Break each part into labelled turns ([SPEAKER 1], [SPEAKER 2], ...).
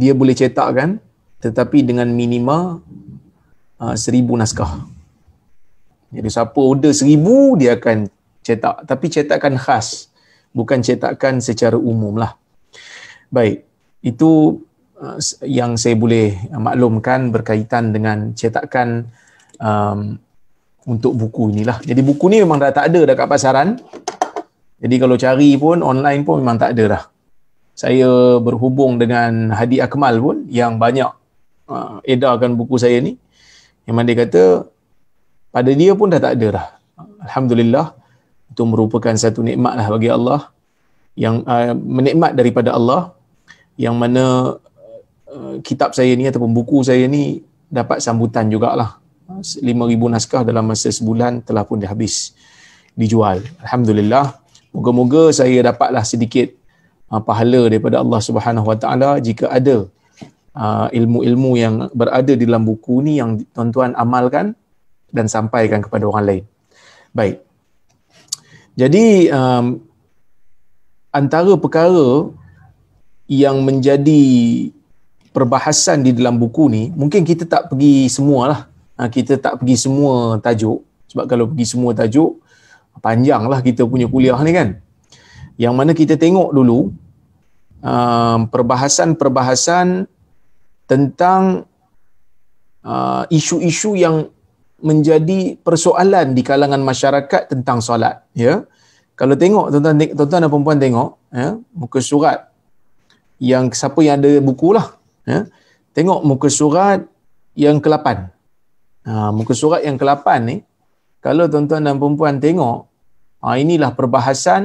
[SPEAKER 1] dia boleh cetak kan, tetapi dengan minima uh, seribu naskah. Jadi siapa order seribu dia akan cetak tapi cetakan khas bukan cetakan secara umum lah. Baik, itu uh, yang saya boleh maklumkan berkaitan dengan cetakan um, untuk buku inilah. Jadi buku ni memang dah tak ada dekat pasaran. Jadi kalau cari pun online pun memang tak ada dah saya berhubung dengan Hadi Akmal pun yang banyak uh, edarkan buku saya ni yang mana dia kata pada dia pun dah tak ada dah Alhamdulillah itu merupakan satu nikmat lah bagi Allah yang uh, menikmat daripada Allah yang mana uh, kitab saya ni ataupun buku saya ni dapat sambutan jugalah 5,000 naskah dalam masa sebulan telah pun dihabis dijual Alhamdulillah moga-moga saya dapatlah sedikit uh, pahala daripada Allah Subhanahu Wa Taala jika ada uh, ilmu-ilmu yang berada di dalam buku ni yang tuan-tuan amalkan dan sampaikan kepada orang lain. Baik. Jadi um, antara perkara yang menjadi perbahasan di dalam buku ni mungkin kita tak pergi semualah ah, kita tak pergi semua tajuk sebab kalau pergi semua tajuk panjanglah kita punya kuliah ni kan yang mana kita tengok dulu um, perbahasan-perbahasan tentang uh, isu-isu yang menjadi persoalan di kalangan masyarakat tentang solat ya kalau tengok tuan-tuan tuan-tuan dan puan-puan tengok ya muka surat yang siapa yang ada bukulah ya tengok muka surat yang ke-8 ha, muka surat yang ke-8 ni kalau tuan-tuan dan puan-puan tengok ha, inilah perbahasan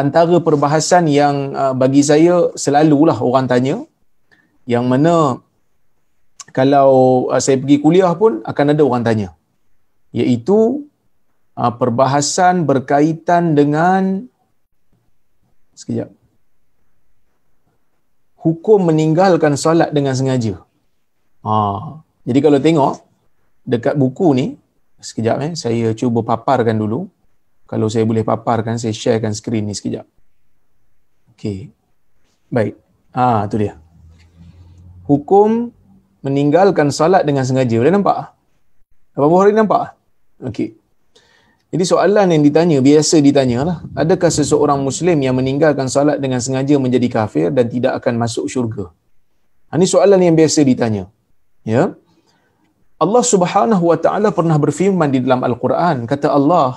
[SPEAKER 1] antara perbahasan yang uh, bagi saya selalulah orang tanya yang mana kalau uh, saya pergi kuliah pun akan ada orang tanya iaitu uh, perbahasan berkaitan dengan sekejap hukum meninggalkan solat dengan sengaja. Ha. Jadi kalau tengok dekat buku ni, sekejap eh, saya cuba paparkan dulu. Kalau saya boleh paparkan, saya sharekan skrin ni sekejap. Okey. Baik. Ah, ha, tu dia. Hukum meninggalkan salat dengan sengaja. Boleh nampak? Apa buah Bukhari nampak? Okey. Jadi soalan yang ditanya, biasa ditanya lah. Adakah seseorang Muslim yang meninggalkan salat dengan sengaja menjadi kafir dan tidak akan masuk syurga? Ini ha, soalan yang biasa ditanya. Ya. Allah Subhanahu wa taala pernah berfirman di dalam Al-Quran, kata Allah,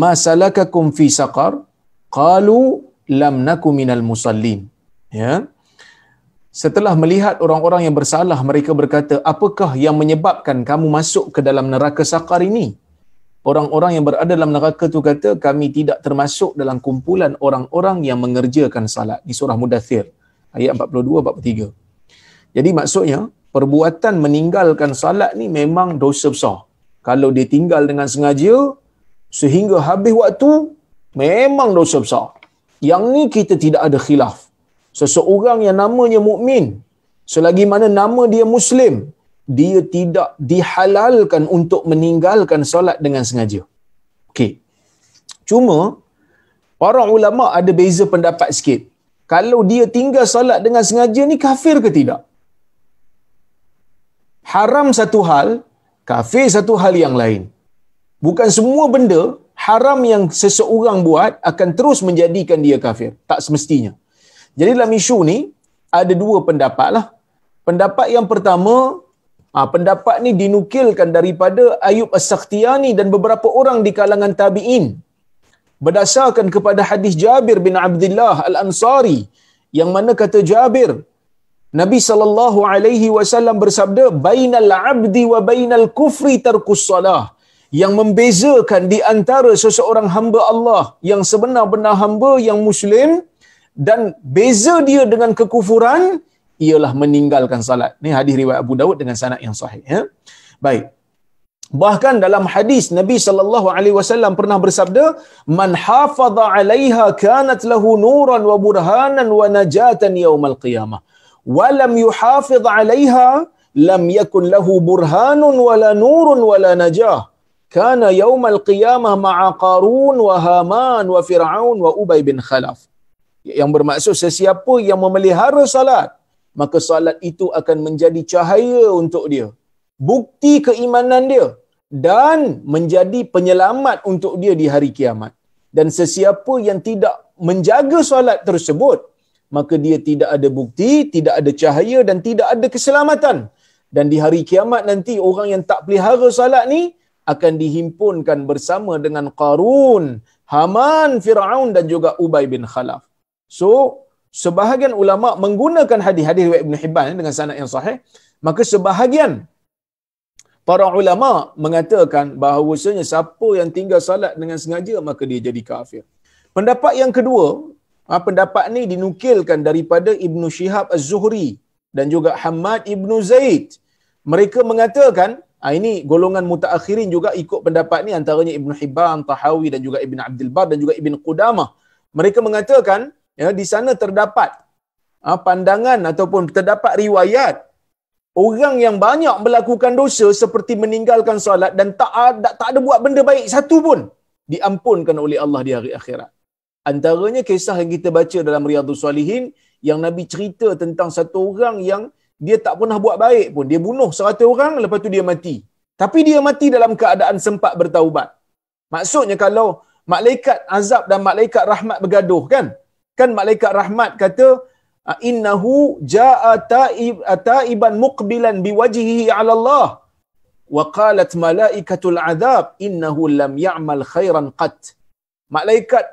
[SPEAKER 1] ma salakakum fi saqar qalu lam naku minal musallin ya setelah melihat orang-orang yang bersalah mereka berkata apakah yang menyebabkan kamu masuk ke dalam neraka saqar ini orang-orang yang berada dalam neraka itu kata kami tidak termasuk dalam kumpulan orang-orang yang mengerjakan salat di surah mudathir ayat 42 43 jadi maksudnya perbuatan meninggalkan salat ni memang dosa besar kalau dia tinggal dengan sengaja sehingga habis waktu memang dosa besar. Yang ni kita tidak ada khilaf. Seseorang yang namanya mukmin, selagi mana nama dia muslim, dia tidak dihalalkan untuk meninggalkan solat dengan sengaja. Okey. Cuma para ulama ada beza pendapat sikit. Kalau dia tinggal solat dengan sengaja ni kafir ke tidak? Haram satu hal, kafir satu hal yang lain. Bukan semua benda haram yang seseorang buat akan terus menjadikan dia kafir. Tak semestinya. Jadi dalam isu ni, ada dua pendapat lah. Pendapat yang pertama, ah, pendapat ni dinukilkan daripada Ayub As-Sakhtiani dan beberapa orang di kalangan tabi'in. Berdasarkan kepada hadis Jabir bin Abdullah Al-Ansari, yang mana kata Jabir, Nabi sallallahu alaihi wasallam bersabda, "Bainal 'abdi wa bainal kufri tarkus salah." yang membezakan di antara seseorang hamba Allah yang sebenar-benar hamba yang muslim dan beza dia dengan kekufuran ialah meninggalkan salat. Ini hadis riwayat Abu Dawud dengan sanad yang sahih ya. Baik. Bahkan dalam hadis Nabi sallallahu alaihi wasallam pernah bersabda, "Man hafaza 'alaiha kanat lahu nuran wa burhanan wa najatan yaumal qiyamah." Walam yuhafiz 'alaiha lam yakun lahu burhanun wala nurun wala najah kana al qiyamah ma'a Qarun wa Haman wa Fir'aun wa Ubay bin Khalaf. Yang bermaksud sesiapa yang memelihara salat, maka salat itu akan menjadi cahaya untuk dia. Bukti keimanan dia dan menjadi penyelamat untuk dia di hari kiamat. Dan sesiapa yang tidak menjaga salat tersebut, maka dia tidak ada bukti, tidak ada cahaya dan tidak ada keselamatan. Dan di hari kiamat nanti orang yang tak pelihara salat ni, akan dihimpunkan bersama dengan Qarun, Haman, Fir'aun dan juga Ubay bin Khalaf. So, sebahagian ulama menggunakan hadis-hadis riwayat Ibn Hibban dengan sanad yang sahih, maka sebahagian para ulama mengatakan bahawasanya siapa yang tinggal salat dengan sengaja maka dia jadi kafir. Pendapat yang kedua, ha, pendapat ni dinukilkan daripada Ibn Shihab Az-Zuhri dan juga Hamad Ibn Zaid. Mereka mengatakan, Ah ini golongan mutaakhirin juga ikut pendapat ni antaranya Ibn Hibban, Tahawi dan juga Ibn Abdul Bar dan juga Ibn Qudamah. Mereka mengatakan ya di sana terdapat ah, pandangan ataupun terdapat riwayat orang yang banyak melakukan dosa seperti meninggalkan solat dan tak ada tak ada buat benda baik satu pun diampunkan oleh Allah di hari akhirat. Antaranya kisah yang kita baca dalam Riyadhus Salihin yang Nabi cerita tentang satu orang yang dia tak pernah buat baik pun. Dia bunuh 100 orang, lepas tu dia mati. Tapi dia mati dalam keadaan sempat bertaubat. Maksudnya kalau malaikat azab dan malaikat rahmat bergaduh kan? Kan malaikat rahmat kata, ah, innahu ja'a ta'ib, ta'iban muqbilan biwajihihi ala Allah. Wa qalat malaikatul azab, innahu lam ya'mal khairan qat. Malaikat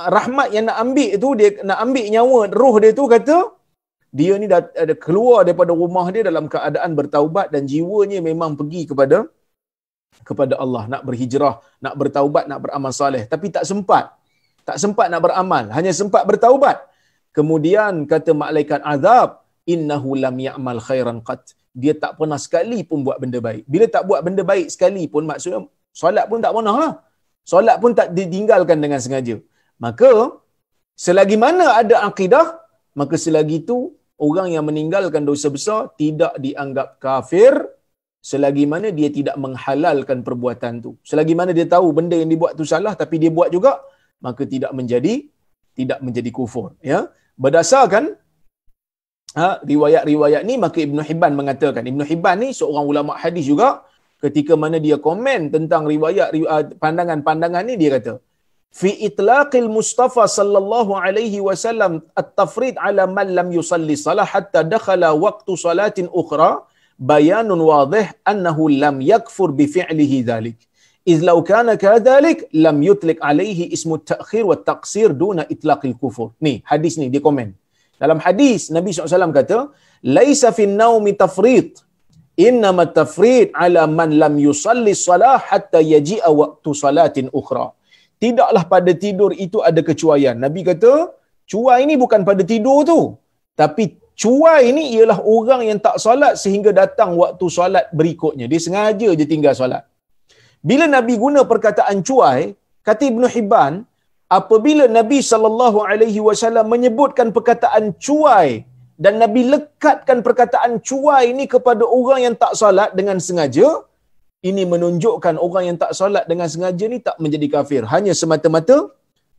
[SPEAKER 1] ah, rahmat yang nak ambil tu, dia nak ambil nyawa roh dia tu kata, dia ni dah ada keluar daripada rumah dia dalam keadaan bertaubat dan jiwanya memang pergi kepada kepada Allah nak berhijrah, nak bertaubat, nak beramal soleh tapi tak sempat. Tak sempat nak beramal, hanya sempat bertaubat. Kemudian kata malaikat azab, innahu lam ya'mal khairan qat. Dia tak pernah sekali pun buat benda baik. Bila tak buat benda baik sekali pun maksudnya solat pun tak pernah lah. Solat pun tak ditinggalkan dengan sengaja. Maka selagi mana ada akidah, maka selagi itu orang yang meninggalkan dosa besar tidak dianggap kafir selagi mana dia tidak menghalalkan perbuatan tu. Selagi mana dia tahu benda yang dibuat tu salah tapi dia buat juga, maka tidak menjadi tidak menjadi kufur, ya. Berdasarkan ha, riwayat-riwayat ni maka Ibn Hibban mengatakan, Ibn Hibban ni seorang ulama hadis juga ketika mana dia komen tentang riwayat pandangan-pandangan ni dia kata, في إطلاق المصطفى صلى الله عليه وسلم التفريط على من لم يصلي الصلاة حتى دخل وقت صلاة أخرى بيان واضح أنه لم يكفر بفعله ذلك إذ لو كان كذلك لم يطلق عليه اسم التأخير والتقصير دون إطلاق الكفر nih hadis nih حديث komen dalam hadis Nabi SAW kata ليس في النوم تفريط إنما التفريط على من لم يصلي الصلاة حتى يجيء وقت صلاة أخرى tidaklah pada tidur itu ada kecuaian. Nabi kata, cuai ini bukan pada tidur tu. Tapi cuai ini ialah orang yang tak solat sehingga datang waktu solat berikutnya. Dia sengaja je tinggal solat. Bila Nabi guna perkataan cuai, kata Ibn Hibban, apabila Nabi saw menyebutkan perkataan cuai dan Nabi lekatkan perkataan cuai ini kepada orang yang tak solat dengan sengaja, ini menunjukkan orang yang tak solat dengan sengaja ni tak menjadi kafir. Hanya semata-mata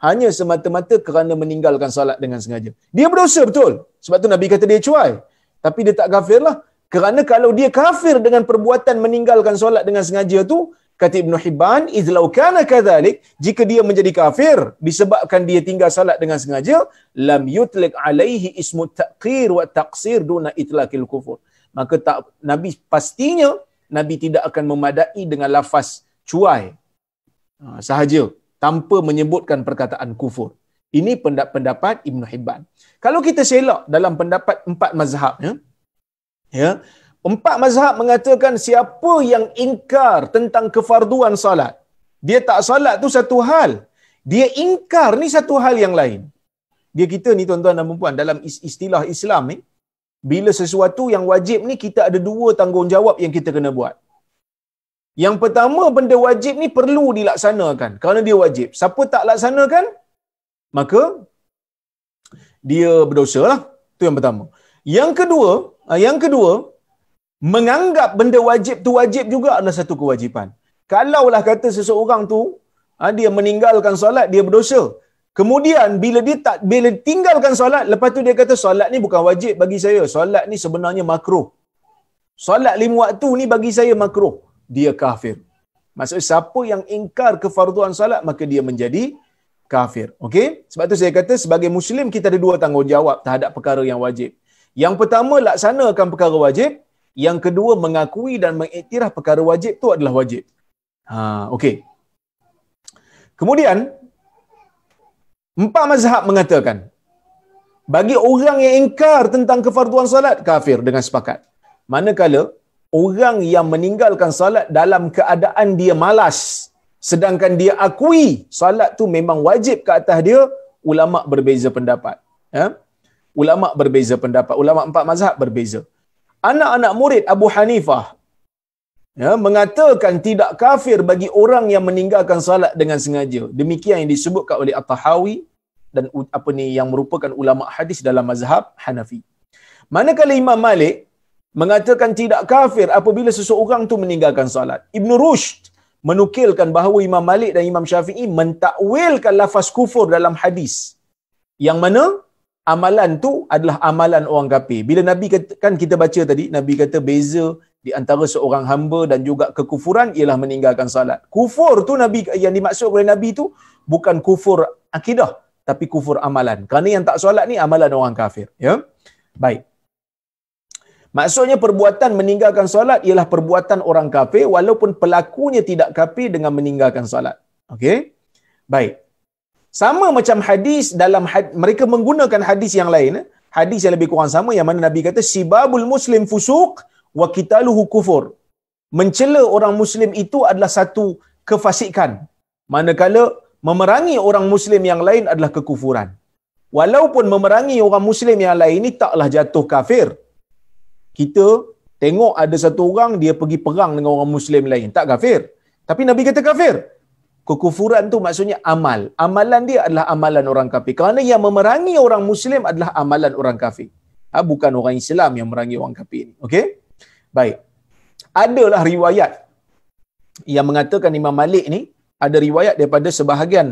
[SPEAKER 1] hanya semata-mata kerana meninggalkan solat dengan sengaja. Dia berdosa betul. Sebab tu Nabi kata dia cuai. Tapi dia tak kafir lah. Kerana kalau dia kafir dengan perbuatan meninggalkan solat dengan sengaja tu, kata Ibn Hibban, izlau kana kathalik, jika dia menjadi kafir disebabkan dia tinggal salat dengan sengaja, lam yutlik alaihi ismu taqir wa taqsir duna itlaqil kufur. Maka tak, Nabi pastinya Nabi tidak akan memadai dengan lafaz cuai ha, sahaja tanpa menyebutkan perkataan kufur. Ini pendapat-pendapat Ibn Hibban. Kalau kita selak dalam pendapat empat mazhab, ya, ya, empat mazhab mengatakan siapa yang ingkar tentang kefarduan salat, dia tak salat tu satu hal. Dia ingkar ni satu hal yang lain. Dia kita ni tuan-tuan dan puan dalam istilah Islam ni, eh, bila sesuatu yang wajib ni kita ada dua tanggungjawab yang kita kena buat. Yang pertama benda wajib ni perlu dilaksanakan kerana dia wajib. Siapa tak laksanakan maka dia berdosa lah. Itu yang pertama. Yang kedua, ah, yang kedua menganggap benda wajib tu wajib juga adalah satu kewajipan. Kalaulah kata seseorang tu ah, dia meninggalkan solat dia berdosa. Kemudian bila dia tak bila tinggalkan solat, lepas tu dia kata solat ni bukan wajib bagi saya. Solat ni sebenarnya makruh. Solat lima waktu ni bagi saya makruh. Dia kafir. Maksud siapa yang ingkar kefarduan solat maka dia menjadi kafir. Okey? Sebab tu saya kata sebagai muslim kita ada dua tanggungjawab terhadap perkara yang wajib. Yang pertama laksanakan perkara wajib, yang kedua mengakui dan mengiktiraf perkara wajib tu adalah wajib. Ha, okey. Kemudian Empat mazhab mengatakan, bagi orang yang ingkar tentang kefarduan salat, kafir dengan sepakat. Manakala, orang yang meninggalkan salat dalam keadaan dia malas, sedangkan dia akui salat tu memang wajib ke atas dia, ulama' berbeza pendapat. Ya? Ulama' berbeza pendapat. Ulama' empat mazhab berbeza. Anak-anak murid Abu Hanifah ya, mengatakan tidak kafir bagi orang yang meninggalkan salat dengan sengaja. Demikian yang disebutkan oleh At-Tahawi, dan apa ni yang merupakan ulama hadis dalam mazhab Hanafi. Manakala Imam Malik mengatakan tidak kafir apabila seseorang tu meninggalkan salat. Ibn Rushd menukilkan bahawa Imam Malik dan Imam Syafi'i mentakwilkan lafaz kufur dalam hadis. Yang mana amalan tu adalah amalan orang kafir. Bila Nabi kata, kan kita baca tadi, Nabi kata beza di antara seorang hamba dan juga kekufuran ialah meninggalkan salat. Kufur tu Nabi yang dimaksud oleh Nabi tu bukan kufur akidah, tapi kufur amalan. Kerana yang tak solat ni amalan orang kafir. Ya? Baik. Maksudnya perbuatan meninggalkan solat ialah perbuatan orang kafir walaupun pelakunya tidak kafir dengan meninggalkan solat. Okey? Baik. Sama macam hadis dalam had- mereka menggunakan hadis yang lain. Eh? Hadis yang lebih kurang sama yang mana Nabi kata sibabul muslim fusuq wa qitaluhu kufur. Mencela orang muslim itu adalah satu kefasikan. Manakala memerangi orang muslim yang lain adalah kekufuran. Walaupun memerangi orang muslim yang lain ini taklah jatuh kafir. Kita tengok ada satu orang dia pergi perang dengan orang muslim lain, tak kafir. Tapi Nabi kata kafir. Kekufuran tu maksudnya amal. Amalan dia adalah amalan orang kafir. Kerana yang memerangi orang muslim adalah amalan orang kafir. Ha, bukan orang Islam yang merangi orang kafir ini. Okey? Baik. Adalah riwayat yang mengatakan Imam Malik ni ada riwayat daripada sebahagian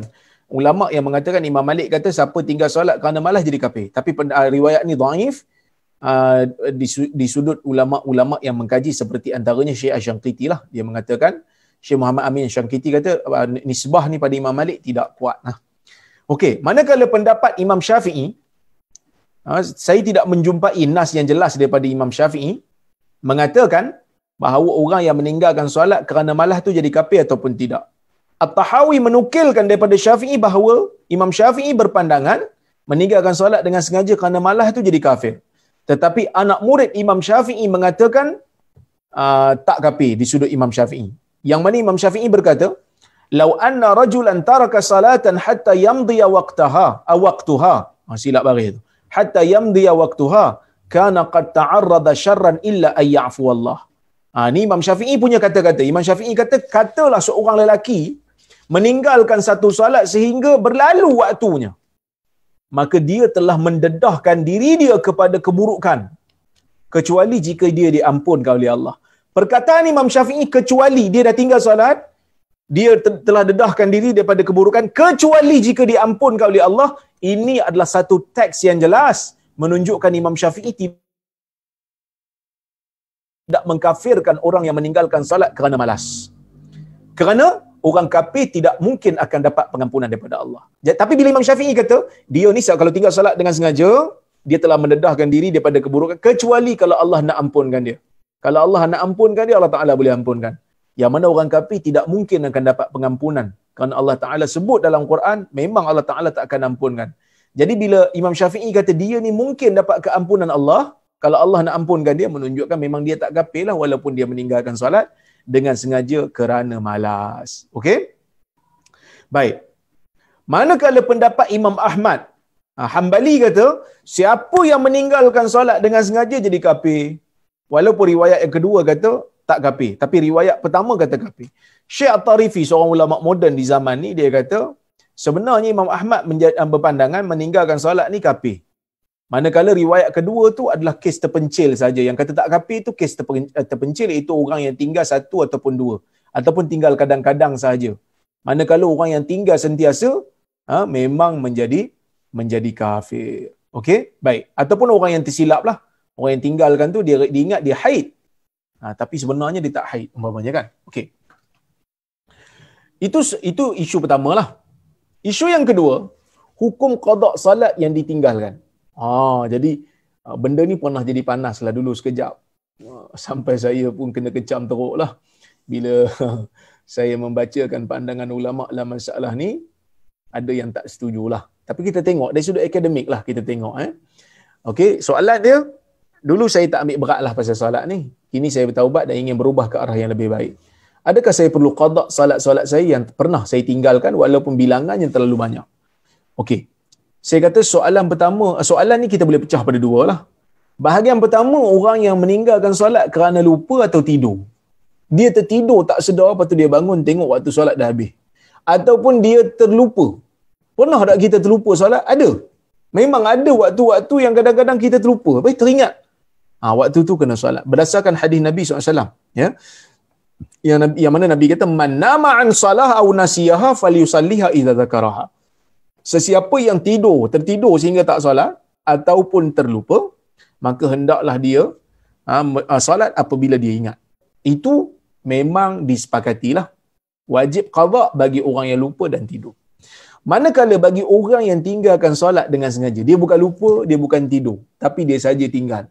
[SPEAKER 1] ulama yang mengatakan Imam Malik kata siapa tinggal solat kerana malas jadi kafir. Tapi ah, riwayat ni dhaif uh, ah, di, di sudut ulama-ulama yang mengkaji seperti antaranya Syekh Asy-Syangqiti lah dia mengatakan Syekh Muhammad Amin Syangkiti kata ah, nisbah ni pada Imam Malik tidak kuat lah. Okey, manakala pendapat Imam Syafi'i saya tidak menjumpai nas yang jelas daripada Imam Syafi'i mengatakan bahawa orang yang meninggalkan solat kerana malas tu jadi kafir ataupun tidak. At-Tahawi menukilkan daripada Syafi'i bahawa Imam Syafi'i berpandangan meninggalkan solat dengan sengaja kerana malah itu jadi kafir. Tetapi anak murid Imam Syafi'i mengatakan ah, tak kafir di sudut Imam Syafi'i. Yang mana Imam Syafi'i berkata, "Lau anna rajulan taraka salatan hatta yamdi waqtaha aw ah, waqtuha." Ah, silap baris itu. "Hatta yamdi waqtuha kana qad ta'arrada syarran illa ay Allah." Ah, ni Imam Syafi'i punya kata-kata. Imam Syafi'i kata, katalah seorang lelaki meninggalkan satu solat sehingga berlalu waktunya maka dia telah mendedahkan diri dia kepada keburukan kecuali jika dia diampunkan oleh Allah perkataan Imam Syafi'i kecuali dia dah tinggal solat dia telah dedahkan diri daripada keburukan kecuali jika diampunkan oleh Allah ini adalah satu teks yang jelas menunjukkan Imam Syafi'i tidak mengkafirkan orang yang meninggalkan salat kerana malas. Kerana orang kafir tidak mungkin akan dapat pengampunan daripada Allah. Tapi bila Imam Syafi'i kata, dia ni kalau tinggal salat dengan sengaja, dia telah mendedahkan diri daripada keburukan kecuali kalau Allah nak ampunkan dia. Kalau Allah nak ampunkan dia, Allah Taala boleh ampunkan. Yang mana orang kafir tidak mungkin akan dapat pengampunan. Kerana Allah Taala sebut dalam Quran, memang Allah Taala tak akan ampunkan. Jadi bila Imam Syafi'i kata dia ni mungkin dapat keampunan Allah, kalau Allah nak ampunkan dia menunjukkan memang dia tak kafir lah walaupun dia meninggalkan solat dengan sengaja kerana malas. Okey? Baik. Manakala pendapat Imam Ahmad, ah, Hambali kata, siapa yang meninggalkan solat dengan sengaja jadi kafir. Walaupun riwayat yang kedua kata tak kafir, tapi riwayat pertama kata kafir. Syekh Tarifi seorang ulama moden di zaman ni dia kata, sebenarnya Imam Ahmad berpandangan meninggalkan solat ni kafir. Manakala riwayat kedua tu adalah kes terpencil saja. Yang kata tak kapi tu kes eh, terpencil itu orang yang tinggal satu ataupun dua ataupun tinggal kadang-kadang saja. Manakala orang yang tinggal sentiasa ha, memang menjadi menjadi kafir. Okey, baik. Ataupun orang yang tersilap lah. Orang yang tinggalkan tu dia, dia ingat dia haid. Ha, tapi sebenarnya dia tak haid. Umpamanya kan? Okey. Itu itu isu pertama lah. Isu yang kedua, hukum qadak salat yang ditinggalkan. Ah, jadi uh, benda ni pernah jadi panas lah dulu sekejap. Uh, sampai saya pun kena kecam teruk lah. Bila saya membacakan pandangan ulama dalam masalah ni, ada yang tak setuju lah. Tapi kita tengok, dari sudut akademik lah kita tengok. Eh. Okey, soalan dia, dulu saya tak ambil berat lah pasal solat ni. Kini saya bertaubat dan ingin berubah ke arah yang lebih baik. Adakah saya perlu qadak salat-salat saya yang pernah saya tinggalkan walaupun bilangannya terlalu banyak? Okey, saya kata soalan pertama, soalan ni kita boleh pecah pada dua lah. Bahagian pertama, orang yang meninggalkan solat kerana lupa atau tidur. Dia tertidur tak sedar, lepas tu dia bangun tengok waktu solat dah habis. Ataupun dia terlupa. Pernah tak kita terlupa solat? Ada. Memang ada waktu-waktu yang kadang-kadang kita terlupa. Tapi teringat. Ha, waktu tu kena solat. Berdasarkan hadis Nabi SAW. Ya? Yang, yang mana Nabi kata, Man nama salah au nasiyaha fal yusalliha idha zakaraha sesiapa yang tidur, tertidur sehingga tak solat ataupun terlupa, maka hendaklah dia ha, ha, solat apabila dia ingat. Itu memang disepakatilah wajib qadha bagi orang yang lupa dan tidur. Manakala bagi orang yang tinggalkan solat dengan sengaja, dia bukan lupa, dia bukan tidur, tapi dia saja tinggal.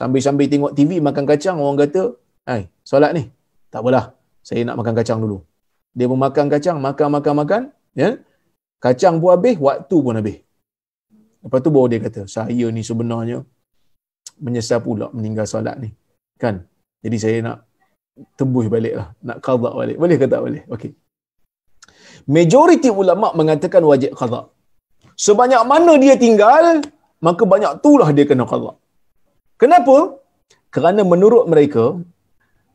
[SPEAKER 1] Sambil-sambil tengok TV makan kacang, orang kata, "Hai, solat ni." Tak apalah, saya nak makan kacang dulu. Dia makan kacang, makan-makan-makan, ya. Yeah? Kacang pun habis, waktu pun habis. Lepas tu baru dia kata, saya ni sebenarnya menyesal pula meninggal solat ni. Kan? Jadi saya nak tembus balik lah. Nak qadak balik. Boleh ke tak boleh? okay. Majoriti ulama mengatakan wajib qadak. Sebanyak mana dia tinggal, maka banyak itulah dia kena qadak. Kenapa? Kerana menurut mereka,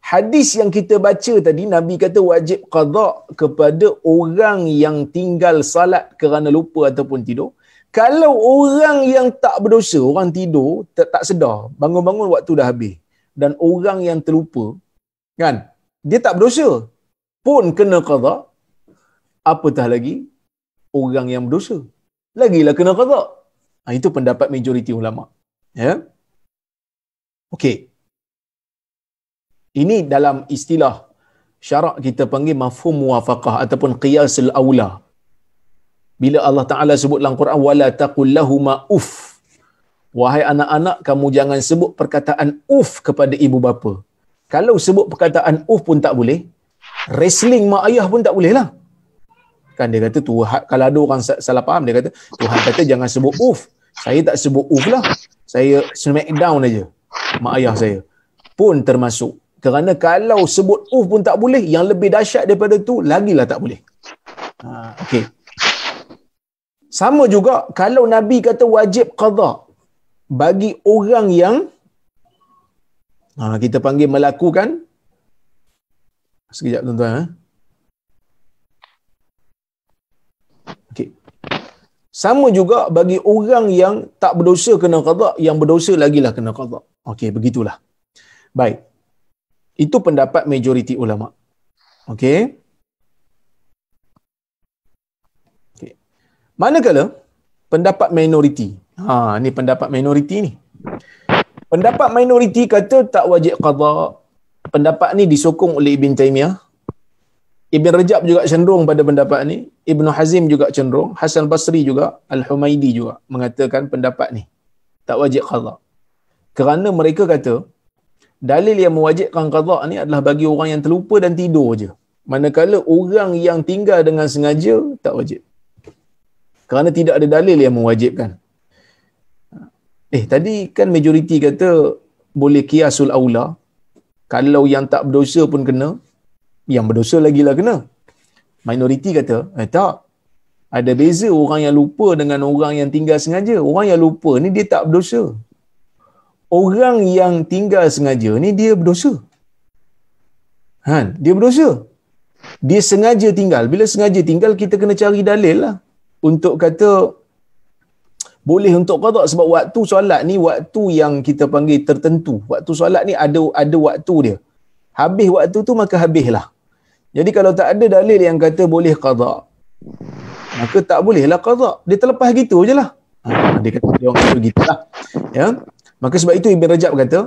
[SPEAKER 1] Hadis yang kita baca tadi Nabi kata wajib qada kepada orang yang tinggal salat kerana lupa ataupun tidur. Kalau orang yang tak berdosa, orang tidur tak, tak sedar, bangun-bangun waktu dah habis dan orang yang terlupa kan dia tak berdosa pun kena qada apatah lagi orang yang berdosa lagilah kena qada ha, itu pendapat majoriti ulama ya yeah? okey ini dalam istilah syarak kita panggil mafhum muwafaqah ataupun qiyasul aula. Bila Allah Taala sebut dalam Quran wala taqul lahumu uff. Wahai anak-anak kamu jangan sebut perkataan uff kepada ibu bapa. Kalau sebut perkataan uff pun tak boleh, wrestling mak ayah pun tak boleh lah. Kan dia kata Tuhan kalau ada orang salah faham dia kata Tuhan kata jangan sebut uff. Saya tak sebut uff lah. Saya smackdown aja mak ayah saya pun termasuk kerana kalau sebut uf pun tak boleh, yang lebih dahsyat daripada tu lagilah tak boleh. Ha, okay. Sama juga kalau Nabi kata wajib qadha bagi orang yang ha, kita panggil melakukan sekejap tuan-tuan eh. Sama juga bagi orang yang tak berdosa kena qadak, yang berdosa lagilah kena qadak. Okey, begitulah. Baik, itu pendapat majoriti ulama. Okey. Okey. Manakala pendapat minoriti. Ha, ni pendapat minoriti ni. Pendapat minoriti kata tak wajib qada. Pendapat ni disokong oleh Ibn Taymiyah. Ibn Rajab juga cenderung pada pendapat ni. Ibn Hazim juga cenderung. Hasan Basri juga. Al-Humaidi juga mengatakan pendapat ni. Tak wajib qada. Kerana mereka kata, dalil yang mewajibkan qadha ni adalah bagi orang yang terlupa dan tidur je. Manakala orang yang tinggal dengan sengaja tak wajib. Kerana tidak ada dalil yang mewajibkan. Eh tadi kan majoriti kata boleh kiasul aula kalau yang tak berdosa pun kena yang berdosa lagi lah kena. Minoriti kata, eh tak. Ada beza orang yang lupa dengan orang yang tinggal sengaja. Orang yang lupa ni dia tak berdosa orang yang tinggal sengaja ni dia berdosa. Ha, dia berdosa. Dia sengaja tinggal. Bila sengaja tinggal kita kena cari dalil lah untuk kata boleh untuk kata sebab waktu solat ni waktu yang kita panggil tertentu. Waktu solat ni ada ada waktu dia. Habis waktu tu maka habislah. Jadi kalau tak ada dalil yang kata boleh kata, maka tak bolehlah kata Dia terlepas gitu ajalah. Ha, dia kata dia orang kata gitulah. Ya. Yeah. Maka sebab itu Ibn Rajab kata,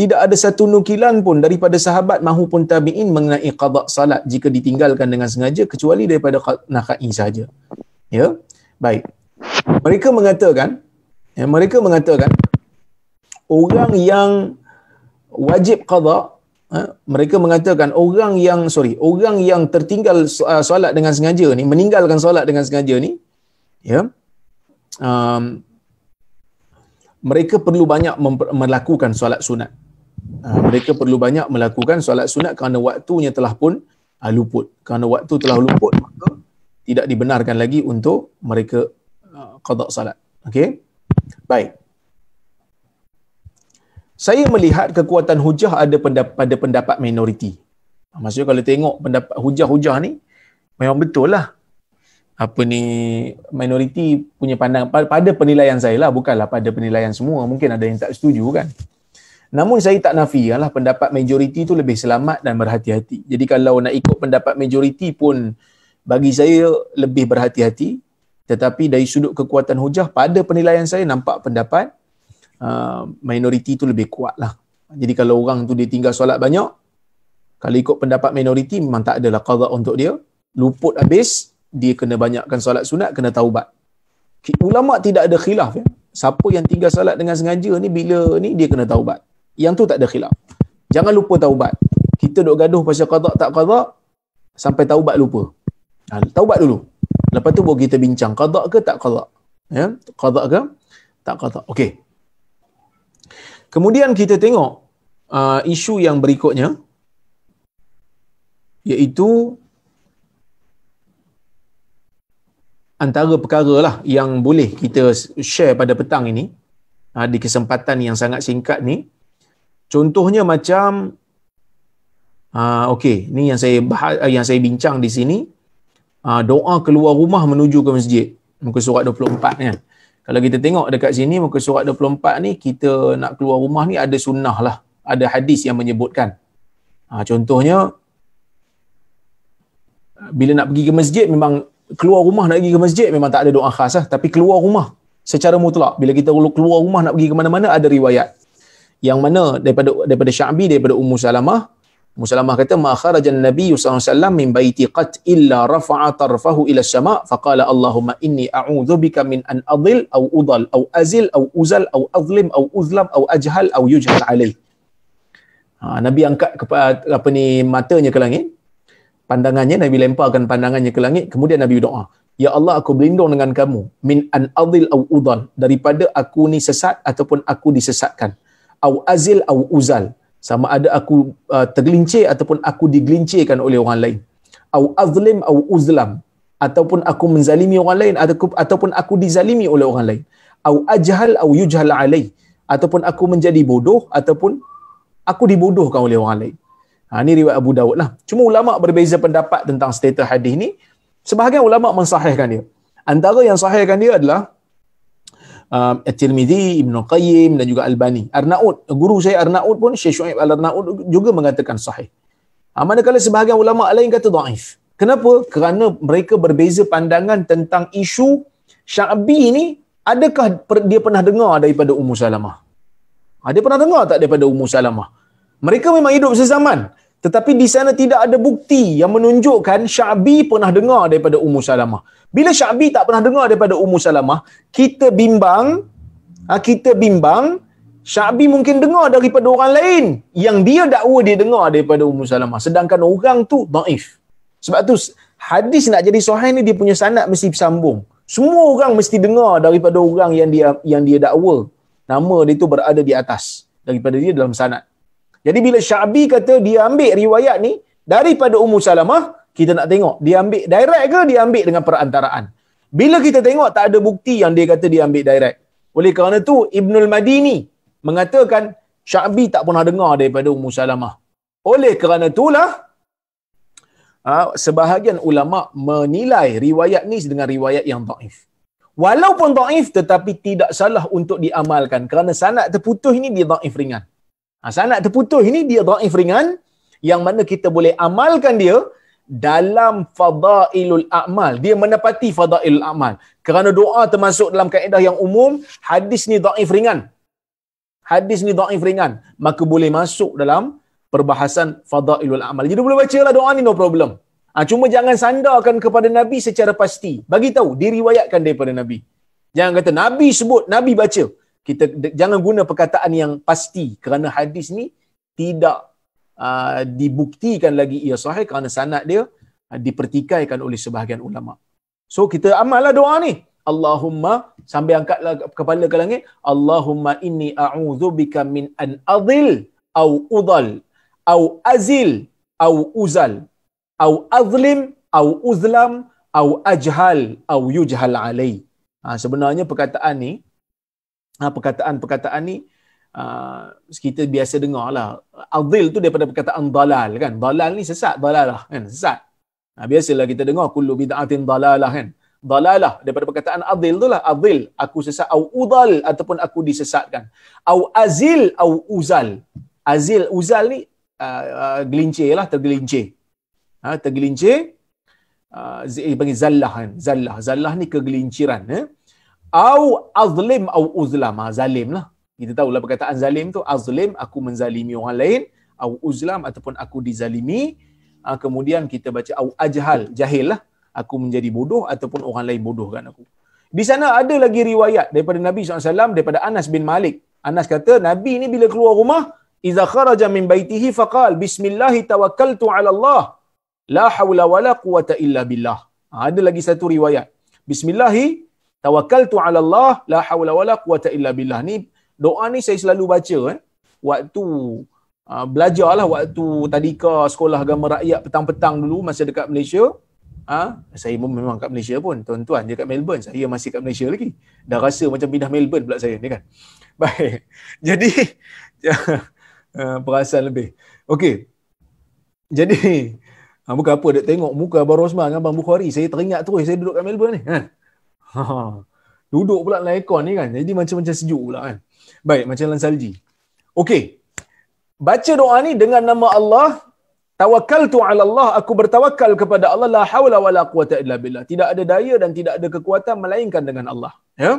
[SPEAKER 1] tidak ada satu nukilan pun daripada sahabat mahupun tabi'in mengenai qada salat jika ditinggalkan dengan sengaja kecuali daripada nakai saja. Ya. Baik. Mereka mengatakan, ya, mereka mengatakan orang yang wajib qada, ha, mereka mengatakan orang yang sorry, orang yang tertinggal uh, solat dengan sengaja ni, meninggalkan solat dengan sengaja ni, ya. Um, mereka perlu banyak melakukan solat sunat. Uh, mereka perlu banyak melakukan solat sunat kerana waktunya telah pun uh, luput. Kerana waktu telah luput, maka tidak dibenarkan lagi untuk mereka uh, qadak salat. Okey? Baik. Saya melihat kekuatan hujah ada pada pendapat minoriti. Maksudnya kalau tengok pendapat hujah-hujah ni, memang betul lah apa ni minoriti punya pandang pada penilaian saya lah bukanlah pada penilaian semua mungkin ada yang tak setuju kan namun saya tak nafi lah pendapat majoriti tu lebih selamat dan berhati-hati jadi kalau nak ikut pendapat majoriti pun bagi saya lebih berhati-hati tetapi dari sudut kekuatan hujah pada penilaian saya nampak pendapat uh, minoriti tu lebih kuat lah jadi kalau orang tu dia tinggal solat banyak kalau ikut pendapat minoriti memang tak adalah qadha untuk dia luput habis dia kena banyakkan solat sunat, kena taubat. Ulama' tidak ada khilaf. Ya? Siapa yang tinggal solat dengan sengaja ni, bila ni, dia kena taubat. Yang tu tak ada khilaf. Jangan lupa taubat. Kita duk gaduh pasal qadak tak qadak, sampai taubat lupa. Ha, taubat dulu. Lepas tu baru kita bincang qadak ke tak qadak. Ya? Qadak ke tak qadak. Okey. Kemudian kita tengok uh, isu yang berikutnya iaitu antara perkara lah yang boleh kita share pada petang ini ha, di kesempatan yang sangat singkat ni. Contohnya macam ha, okey, ni yang saya bahas, eh, yang saya bincang di sini ha, doa keluar rumah menuju ke masjid. Muka surat 24 ni. Kan. Kalau kita tengok dekat sini muka surat 24 ni kita nak keluar rumah ni ada sunnah lah. Ada hadis yang menyebutkan. contohnya bila nak pergi ke masjid memang keluar rumah nak pergi ke masjid memang tak ada doa khas lah. Tapi keluar rumah secara mutlak. Bila kita keluar rumah nak pergi ke mana-mana ada riwayat. Yang mana daripada daripada Syabi, daripada Ummu Salamah. Ummu Salamah kata, Ma kharajan Nabi SAW min baiti qat illa rafa'a tarfahu ila syama' faqala Allahumma inni a'udhubika min an adil au udal au azil au uzal au azlim au uzlam au ajhal au yujhal alaih. Ha, Nabi angkat kepada apa ni matanya ke langit pandangannya Nabi lemparkan pandangannya ke langit kemudian Nabi berdoa ya Allah aku berlindung dengan kamu min an adil au udal daripada aku ni sesat ataupun aku disesatkan au azil au uzal sama ada aku uh, tergelincir ataupun aku digelincirkan oleh orang lain au azlim au uzlam ataupun aku menzalimi orang lain ataupun ataupun aku dizalimi oleh orang lain au ajhal au yujhal alai ataupun aku menjadi bodoh ataupun aku dibodohkan oleh orang lain Ha, ini riwayat Abu Dawud lah. Cuma ulama berbeza pendapat tentang status hadis ni. Sebahagian ulama mensahihkan dia. Antara yang sahihkan dia adalah um, At-Tirmidhi, Ibn Qayyim dan juga Al-Bani. Arnaud, guru saya Arnaud pun, Syekh Shu'ib Al-Arnaud juga mengatakan sahih. Ha, manakala sebahagian ulama lain kata daif. Kenapa? Kerana mereka berbeza pandangan tentang isu Syabi ni adakah dia pernah dengar daripada Ummu Salamah? Ha, dia pernah dengar tak daripada Ummu Salamah? Mereka memang hidup sezaman. Tetapi di sana tidak ada bukti yang menunjukkan Syabi pernah dengar daripada Ummu Salamah. Bila Syabi tak pernah dengar daripada Ummu Salamah, kita bimbang, ah, kita bimbang Syabi mungkin dengar daripada orang lain yang dia dakwa dia dengar daripada Ummu Salamah. Sedangkan orang tu daif. Sebab tu hadis nak jadi sahih ni dia punya sanad mesti bersambung. Semua orang mesti dengar daripada orang yang dia yang dia dakwa. Nama dia tu berada di atas daripada dia dalam sanad. Jadi bila Syabi kata dia ambil riwayat ni daripada Ummu Salamah, kita nak tengok dia ambil direct ke dia ambil dengan perantaraan. Bila kita tengok tak ada bukti yang dia kata dia ambil direct. Oleh kerana tu Ibnul Madini mengatakan Syabi tak pernah dengar daripada Ummu Salamah. Oleh kerana itulah ah, sebahagian ulama menilai riwayat ni dengan riwayat yang daif. Walaupun taif tetapi tidak salah untuk diamalkan kerana sanad terputus ini dia taif ringan. Ha, sanat terputus ini dia daif ringan yang mana kita boleh amalkan dia dalam fadailul a'mal. Dia menepati fadailul a'mal. Kerana doa termasuk dalam kaedah yang umum, hadis ni daif ringan. Hadis ni daif ringan. Maka boleh masuk dalam perbahasan fadailul a'mal. Jadi boleh baca lah doa ni no problem. Ha, cuma jangan sandarkan kepada Nabi secara pasti. Bagi tahu, diriwayatkan daripada Nabi. Jangan kata Nabi sebut, Nabi baca kita de, jangan guna perkataan yang pasti kerana hadis ni tidak uh, dibuktikan lagi ia sahih kerana sanad dia uh, dipertikaikan oleh sebahagian ulama. So kita amallah doa ni. Allahumma sambil angkat lah kepala ke langit, Allahumma inni a'udzubika min an adil au udal au azil au uzal au azlim au uzlam au ajhal au yujhal alai. Ha, sebenarnya perkataan ni uh, ah, perkataan-perkataan ni uh, kita biasa dengar lah. Adil tu daripada perkataan dalal kan. Dalal ni sesat, dalalah kan. Sesat. Nah, biasalah kita dengar kullu bid'atin dalalah kan. Dalalah daripada perkataan adil tu lah. Adil, aku sesat. Au udal ataupun aku disesatkan. Au azil, au uzal. Azil, uzal ni uh, uh, gelincir lah, tergelincir. Ha, tergelincir, uh, panggil zallah kan. Zallah. Zallah ni kegelinciran. Eh? au azlim au uzlam ha, zalim lah kita tahu lah perkataan zalim tu azlim aku menzalimi orang lain au uzlam ataupun aku dizalimi ha, kemudian kita baca au ajhal jahil lah aku menjadi bodoh ataupun orang lain bodohkan aku di sana ada lagi riwayat daripada Nabi SAW daripada Anas bin Malik Anas kata Nabi ni bila keluar rumah iza kharaja min baitihi faqal bismillah tawakkaltu ala Allah la hawla wala quwata illa billah ha, ada lagi satu riwayat bismillah Tawakkaltu ala Allah la hawla wala quwata illa billah. Ni doa ni saya selalu baca eh waktu uh, belajarlah waktu tadika sekolah agama rakyat petang-petang dulu masa dekat Malaysia. Ah ha? saya pun memang kat Malaysia pun. Tuan-tuan dia kat Melbourne, saya masih kat Malaysia lagi. Dah rasa macam pindah Melbourne pula saya ni kan. Baik. Jadi ah, perasaan lebih. Okey. Jadi ha, ah, bukan apa dia tengok muka Abang Rosman dengan Abang Bukhari. Saya teringat terus saya duduk kat Melbourne ni. Ha? Ha, ha. Duduk pula dalam aircon ni kan. Jadi macam-macam sejuk pula kan. Baik, macam dalam salji. Okey. Baca doa ni dengan nama Allah. Tawakal tu ala Allah. Aku bertawakal kepada Allah. La hawla wa la quwata illa billah. Tidak ada daya dan tidak ada kekuatan melainkan dengan Allah. Ya.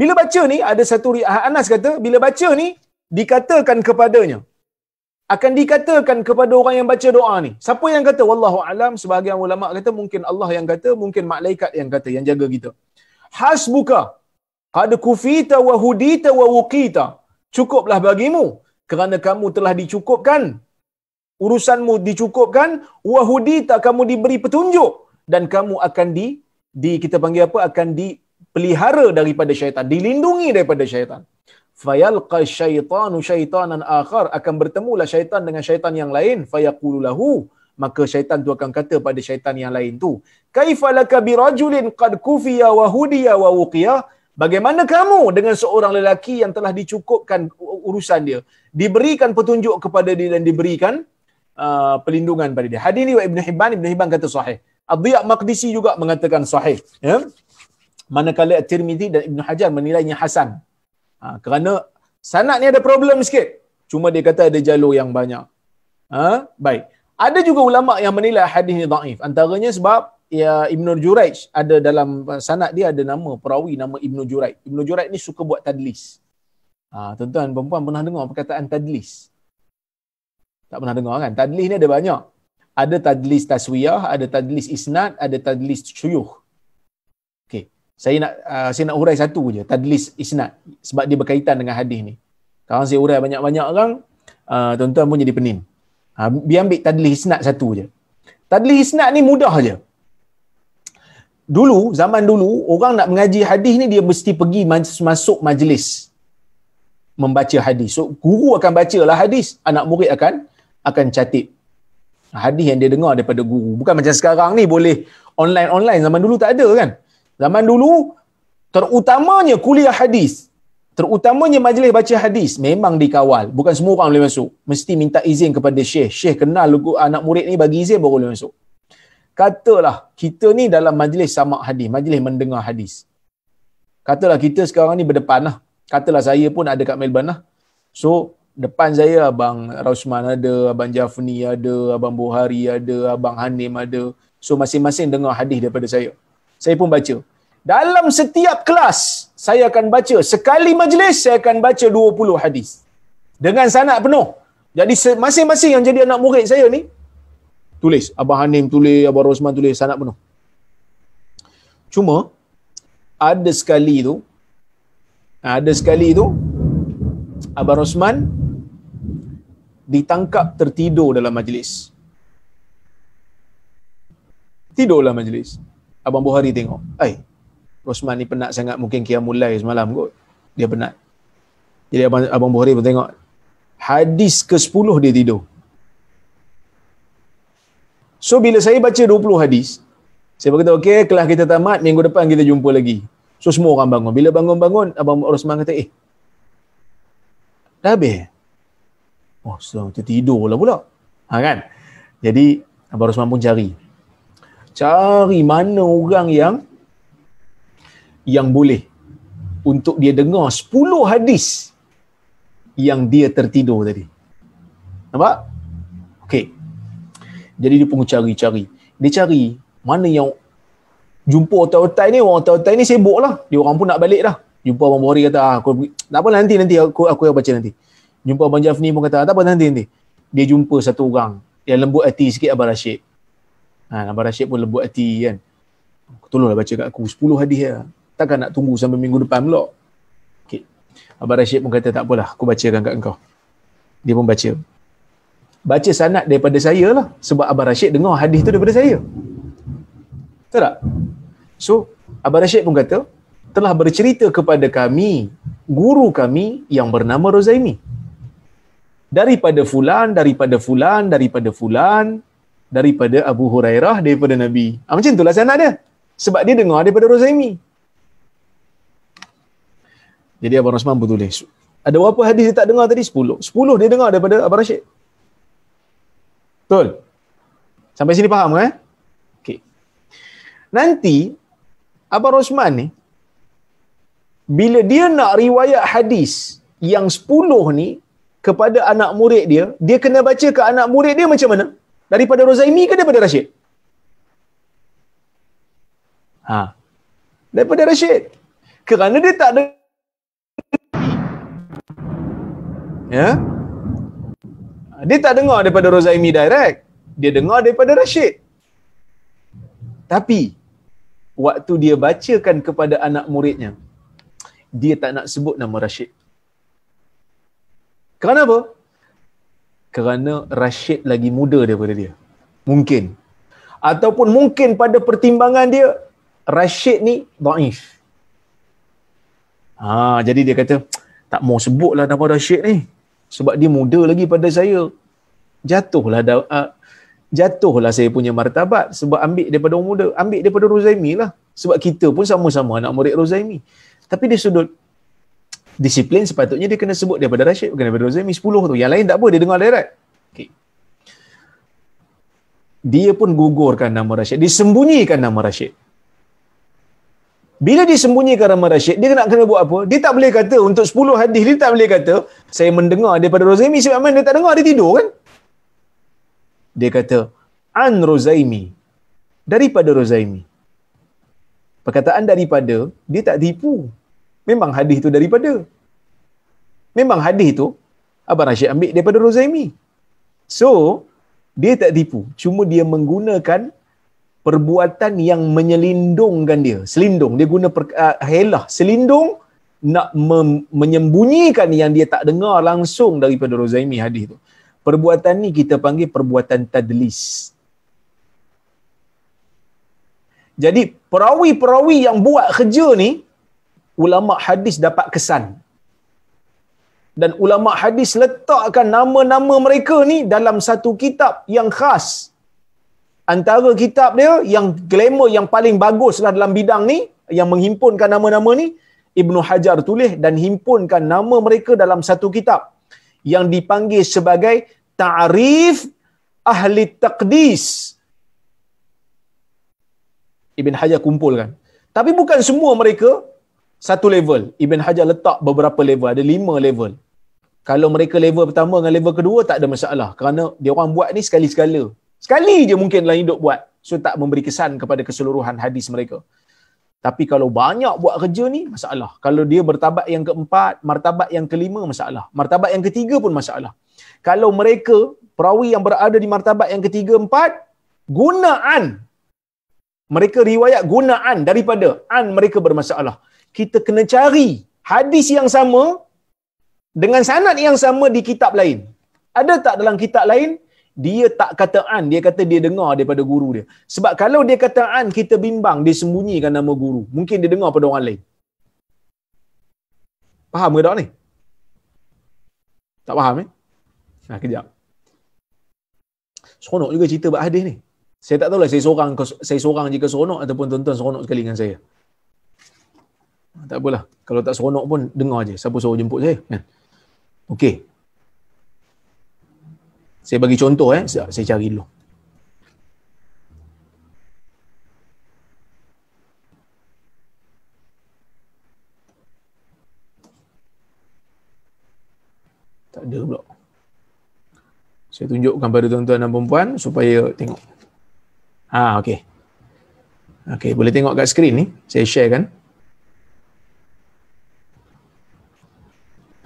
[SPEAKER 1] Bila baca ni, ada satu ri'ah Anas kata, bila baca ni, dikatakan kepadanya. Akan dikatakan kepada orang yang baca doa ni. Siapa yang kata? Wallahu alam. Sebahagian ulama kata mungkin Allah yang kata, mungkin malaikat yang kata, yang jaga kita hasbuka qad kufita wa hudita wa wuqita cukuplah bagimu kerana kamu telah dicukupkan urusanmu dicukupkan wa hudita kamu diberi petunjuk dan kamu akan di di kita panggil apa akan dipelihara daripada syaitan dilindungi daripada syaitan fayalqa syaitanu syaitanan akhar akan bertemulah syaitan dengan syaitan yang lain fayaqulu lahu maka syaitan tu akan kata pada syaitan yang lain tu kaifalaka birajulin qad kufiya wa hudiya wa wuqiya bagaimana kamu dengan seorang lelaki yang telah dicukupkan urusan dia diberikan petunjuk kepada dia dan diberikan uh, pelindungan pada dia hadis ni Ibn Hibban Ibn Hibban kata sahih Abdiya Maqdisi juga mengatakan sahih ya manakala At-Tirmizi dan Ibn Hajar menilainya hasan ha, kerana sanad ni ada problem sikit cuma dia kata ada jalur yang banyak ha baik ada juga ulama yang menilai hadis ini dhaif. Antaranya sebab ya Ibnu Juraij ada dalam sanad dia ada nama perawi nama Ibnu Juraij. Ibnu Juraij ni suka buat tadlis. Ha, tuan-tuan perempuan pernah dengar perkataan tadlis? Tak pernah dengar kan? Tadlis ni ada banyak. Ada tadlis taswiyah, ada tadlis isnad, ada tadlis syuyukh. Okey. Saya nak uh, saya nak hurai satu je, tadlis isnad sebab dia berkaitan dengan hadis ni. Kalau saya hurai banyak-banyak orang, uh, tuan-tuan pun jadi pening. Ha, biar ambil tadli isnad satu je. Tadli isnad ni mudah je. Dulu, zaman dulu, orang nak mengaji hadis ni dia mesti pergi masuk majlis membaca hadis. So, guru akan bacalah hadis, anak murid akan akan catit hadis yang dia dengar daripada guru. Bukan macam sekarang ni boleh online-online. Zaman dulu tak ada kan? Zaman dulu, terutamanya kuliah hadis. Terutamanya majlis baca hadis memang dikawal. Bukan semua orang boleh masuk. Mesti minta izin kepada syekh. Syekh kenal lugu ah, anak murid ni bagi izin baru boleh masuk. Katalah kita ni dalam majlis sama hadis, majlis mendengar hadis. Katalah kita sekarang ni berdepan lah. Katalah saya pun ada kat Melbourne lah. So depan saya Abang Rausman ada, Abang Jafni ada, Abang Buhari ada, Abang Hanim ada. So masing-masing dengar hadis daripada saya. Saya pun baca dalam setiap kelas saya akan baca sekali majlis saya akan baca 20 hadis dengan sanad penuh jadi masing-masing yang jadi anak murid saya ni tulis abah Hanim tulis abah Rosman tulis sanad penuh cuma ada sekali tu ada sekali tu abah Rosman ditangkap tertidur dalam majlis Tidurlah majlis abang Buhari tengok eh Rosman ni penat sangat mungkin kia mulai semalam kot. Dia penat. Jadi Abang, Abang Bukhari pun tengok. Hadis ke-10 dia tidur. So bila saya baca 20 hadis, saya berkata, okey, kelas kita tamat, minggu depan kita jumpa lagi. So semua orang bangun. Bila bangun-bangun, Abang Rosman kata, eh, dah habis? Oh, so tertidur lah pula. Ha, kan? Jadi, Abang Rosman pun cari. Cari mana orang yang yang boleh untuk dia dengar 10 hadis yang dia tertidur tadi. Nampak? Okey. Jadi dia pun cari-cari. Dia cari mana yang jumpa otai-otai ni, orang otai-otai ni sibuk lah. Dia orang pun nak balik dah. Jumpa Abang Bori kata, ah, aku, tak apa nanti, nanti aku, aku yang baca nanti. Jumpa Abang Jafni pun kata, tak apa nanti, nanti. Dia jumpa satu orang yang lembut hati sikit Abang Rashid. Ha, Abang Rashid pun lembut hati kan. Tolonglah baca kat aku, 10 hadis lah takkan nak tunggu sampai minggu depan pula. Okey. Abang Rashid pun kata tak apalah, aku bacakan kat engkau. Dia pun baca. Baca sanad daripada saya lah sebab Abang Rashid dengar hadis tu daripada saya. Betul tak? So, Abang Rashid pun kata telah bercerita kepada kami guru kami yang bernama Rozaimi. Daripada fulan, daripada fulan, daripada fulan, daripada Abu Hurairah, daripada Nabi. Ha, macam itulah sanad dia. Sebab dia dengar daripada Rozaimi. Jadi Abang Rasman pun tulis. Ada berapa hadis dia tak dengar tadi? Sepuluh. Sepuluh dia dengar daripada Abang Rashid. Betul? Sampai sini faham kan? Okay. Nanti, Abang Rosman ni, bila dia nak riwayat hadis yang sepuluh ni kepada anak murid dia, dia kena baca ke anak murid dia macam mana? Daripada Rozaimi ke daripada Rashid? Ha. Daripada Rashid. Kerana dia tak dengar Ya. Dia tak dengar daripada Rozaimi direct. Dia dengar daripada Rashid. Tapi waktu dia bacakan kepada anak muridnya, dia tak nak sebut nama Rashid. Kerana apa? Kerana Rashid lagi muda daripada dia. Mungkin. Ataupun mungkin pada pertimbangan dia, Rashid ni daif. Ha, jadi dia kata, tak mau sebutlah nama Rashid ni sebab dia muda lagi pada saya jatuhlah da- uh, jatuhlah saya punya martabat sebab ambil daripada orang muda ambil daripada rozaimi lah sebab kita pun sama-sama anak murid rozaimi tapi dia sudut disiplin sepatutnya dia kena sebut daripada Rashid bukan daripada Ruzaimi 10 tu yang lain tak apa dia dengar direct okay. dia pun gugurkan nama Rashid disembunyikan nama Rashid bila disembunyikan Rahman Rashid, dia nak kena buat apa? Dia tak boleh kata untuk 10 hadis, dia tak boleh kata saya mendengar daripada Ruzaimi sebab mana dia tak dengar, dia tidur kan? Dia kata, An Ruzaimi, daripada Ruzaimi. Perkataan daripada, dia tak tipu. Memang hadis itu daripada. Memang hadis itu, Abang Rashid ambil daripada Ruzaimi. So, dia tak tipu. Cuma dia menggunakan perbuatan yang menyelindungkan dia selindung dia guna per, uh, ah, helah selindung nak menyembunyikan yang dia tak dengar langsung daripada Rozaimi hadis tu perbuatan ni kita panggil perbuatan tadlis jadi perawi-perawi yang buat kerja ni ulama hadis dapat kesan dan ulama hadis letakkan nama-nama mereka ni dalam satu kitab yang khas antara kitab dia yang glamour yang paling bagus lah dalam bidang ni yang menghimpunkan nama-nama ni Ibn Hajar tulis dan himpunkan nama mereka dalam satu kitab yang dipanggil sebagai Ta'rif Ahli Taqdis. Ibn Hajar kumpulkan. Tapi bukan semua mereka satu level. Ibn Hajar letak beberapa level. Ada lima level. Kalau mereka level pertama dengan level kedua, tak ada masalah. Kerana dia orang buat ni sekali-sekala. Sekali je mungkin dalam hidup buat. So tak memberi kesan kepada keseluruhan hadis mereka. Tapi kalau banyak buat kerja ni, masalah. Kalau dia bertabat yang keempat, martabat yang kelima, masalah. Martabat yang ketiga pun masalah. Kalau mereka, perawi yang berada di martabat yang ketiga, empat, gunaan. Mereka riwayat gunaan daripada an mereka bermasalah. Kita kena cari hadis yang sama dengan sanad yang sama di kitab lain. Ada tak dalam kitab lain dia tak kata an dia kata dia dengar daripada guru dia sebab kalau dia kata an kita bimbang dia sembunyikan nama guru mungkin dia dengar pada orang lain faham ke tak ni tak faham eh nah ha, kejap seronok juga cerita bab hadis ni saya tak tahulah saya seorang saya seorang jika seronok ataupun tuan-tuan seronok sekali dengan saya ha, tak apalah kalau tak seronok pun dengar je siapa suruh jemput saya kan okey saya bagi contoh eh, saya, saya cari dulu. Tak ada pula. Saya tunjukkan pada tuan-tuan dan perempuan supaya tengok. Ha, okey. Okey, boleh tengok kat skrin ni. Saya share kan.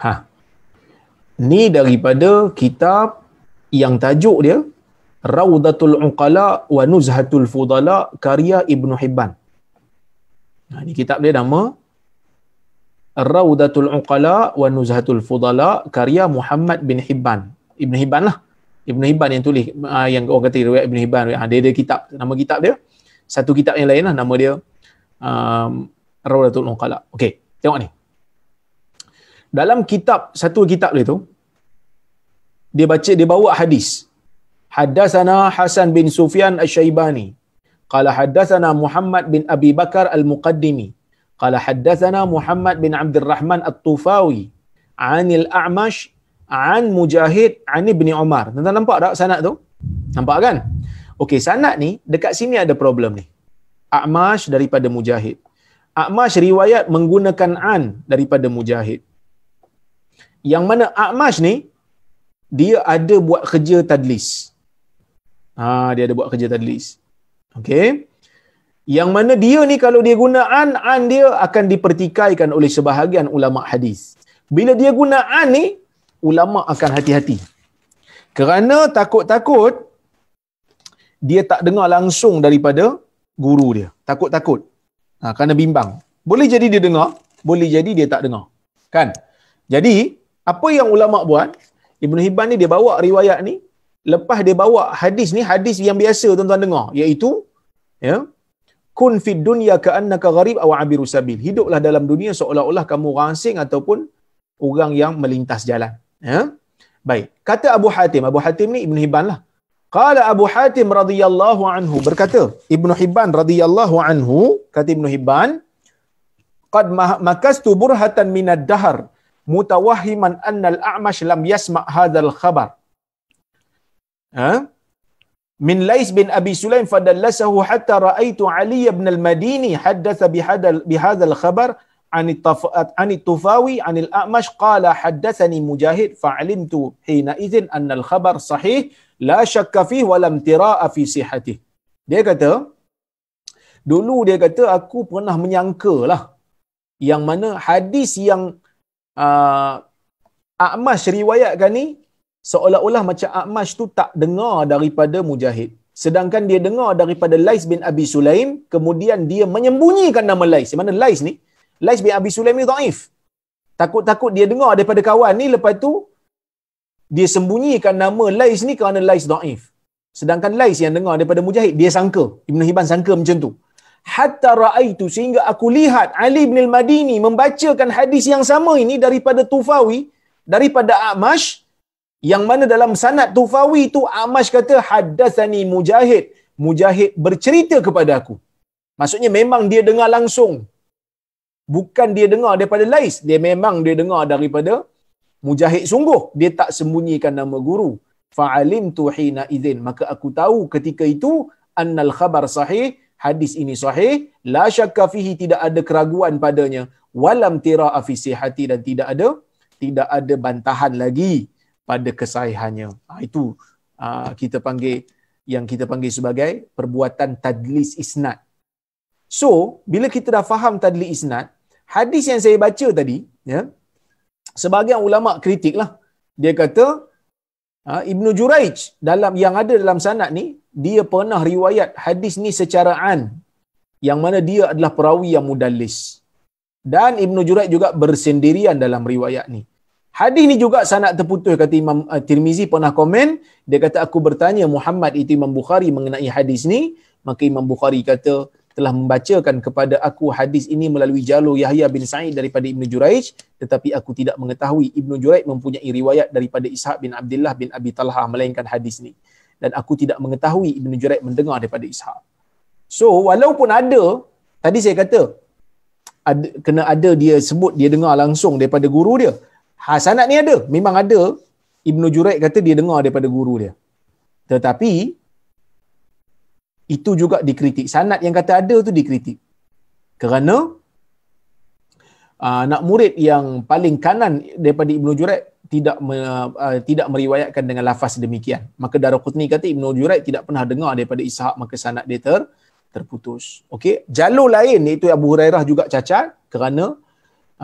[SPEAKER 1] Ha. Ni daripada kitab yang tajuk dia Raudatul Uqala wa Nuzhatul Fudala karya Ibn Hibban. Nah, ini kitab dia nama Raudatul Uqala wa Nuzhatul Fudala karya Muhammad bin Hibban. Ibn Hibban lah. Ibn Hibban yang tulis ah, yang orang kata riwayat Ibn Hibban. Ha, dia ada kitab nama kitab dia. Satu kitab yang lain lah nama dia um, Raudatul Uqala. Okey, tengok ni. Dalam kitab satu kitab dia tu, dia baca dia bawa hadis hadasana Hasan bin Sufyan al Shaybani. Kala hadasana Muhammad bin Abi Bakar Al-Muqaddimi Kala hadasana Muhammad bin Abdul Rahman At-Tufawi anil A'mash an Mujahid an Ibni Umar tuan nampak tak sanad tu nampak kan okey sanad ni dekat sini ada problem ni A'mash daripada Mujahid A'mash riwayat menggunakan an daripada Mujahid yang mana A'mash ni dia ada buat kerja tadlis. Ha, dia ada buat kerja tadlis. Okay. Yang mana dia ni kalau dia guna an, an dia akan dipertikaikan oleh sebahagian ulama hadis. Bila dia guna an ni, ulama akan hati-hati. Kerana takut-takut, dia tak dengar langsung daripada guru dia. Takut-takut. Ha, kerana bimbang. Boleh jadi dia dengar, boleh jadi dia tak dengar. Kan? Jadi, apa yang ulama buat, Ibn Hibban ni dia bawa riwayat ni lepas dia bawa hadis ni hadis yang biasa tuan-tuan dengar iaitu ya kun fid dunya ka'annaka gharib aw abiru sabil hiduplah dalam dunia seolah-olah kamu orang asing ataupun orang yang melintas jalan ya baik kata Abu Hatim Abu Hatim ni Ibn Hibban lah qala Abu Hatim radhiyallahu anhu berkata Ibn Hibban radhiyallahu anhu kata Ibn Hibban qad makastu burhatan minad dahar mutawahiman annal a'mash lam yasma' hadzal khabar ha min lais bin abi sulaim fadallasahu hatta ra'aitu ali ibn al madini haddatha bi hadzal khabar an at an tufawi an al a'mash qala haddathani mujahid fa'alimtu hina idzin an al khabar sahih la shakka fihi wa lam tira'a fi sihhatihi dia kata dulu dia kata aku pernah menyangka lah yang mana hadis yang uh, Akmash riwayatkan ni seolah-olah macam Akmash tu tak dengar daripada Mujahid. Sedangkan dia dengar daripada Lais bin Abi Sulaim, kemudian dia menyembunyikan nama Lais. Di mana Lais ni? Lais bin Abi Sulaim ni ta'if. Takut-takut dia dengar daripada kawan ni, lepas tu dia sembunyikan nama Lais ni kerana Lais da'if. Sedangkan Lais yang dengar daripada Mujahid, dia sangka. Ibn Hibban sangka macam tu hatta raaitu sehingga aku lihat Ali bin al-Madini membacakan hadis yang sama ini daripada Tufawi daripada Amash yang mana dalam sanad Tufawi itu Amash kata hadatsani Mujahid Mujahid bercerita kepada aku maksudnya memang dia dengar langsung bukan dia dengar daripada Lais dia memang dia dengar daripada Mujahid sungguh dia tak sembunyikan nama guru fa'alimtu hina idzin maka aku tahu ketika itu annal khabar sahih hadis ini sahih la syakka fihi tidak ada keraguan padanya walam tira fi sihati dan tidak ada tidak ada bantahan lagi pada kesahihannya ha, itu uh, kita panggil yang kita panggil sebagai perbuatan tadlis isnad so bila kita dah faham tadlis isnad hadis yang saya baca tadi ya sebagai ulama kritiklah dia kata Ha, Ibnu Juraij dalam yang ada dalam sanad ni dia pernah riwayat hadis ni secara an yang mana dia adalah perawi yang mudallis dan Ibnu Juraid juga bersendirian dalam riwayat ni hadis ni juga sangat terputus kata Imam eh, Tirmizi pernah komen dia kata aku bertanya Muhammad itu Imam Bukhari mengenai hadis ni maka Imam Bukhari kata telah membacakan kepada aku hadis ini melalui jalur Yahya bin Sa'id daripada Ibnu Juraij tetapi aku tidak mengetahui Ibnu Juraij mempunyai riwayat daripada Ishaq bin Abdullah bin Abi Talha melainkan hadis ni dan aku tidak mengetahui ibnu Jurayt mendengar daripada Ishaq. So walaupun ada, tadi saya kata, ada, kena ada dia sebut dia dengar langsung daripada guru dia. Hasanat ni ada, memang ada. Ibnu Jurayt kata dia dengar daripada guru dia. Tetapi, itu juga dikritik. Sanat yang kata ada tu dikritik. Kerana, anak murid yang paling kanan daripada ibnu Jurayt tidak me, uh, tidak meriwayatkan dengan lafaz demikian. Maka Daruqutni kata Ibnu Jurayd tidak pernah dengar daripada Ishaq maka sanad dia ter, terputus. Okey, jalur lain iaitu Abu Hurairah juga cacat kerana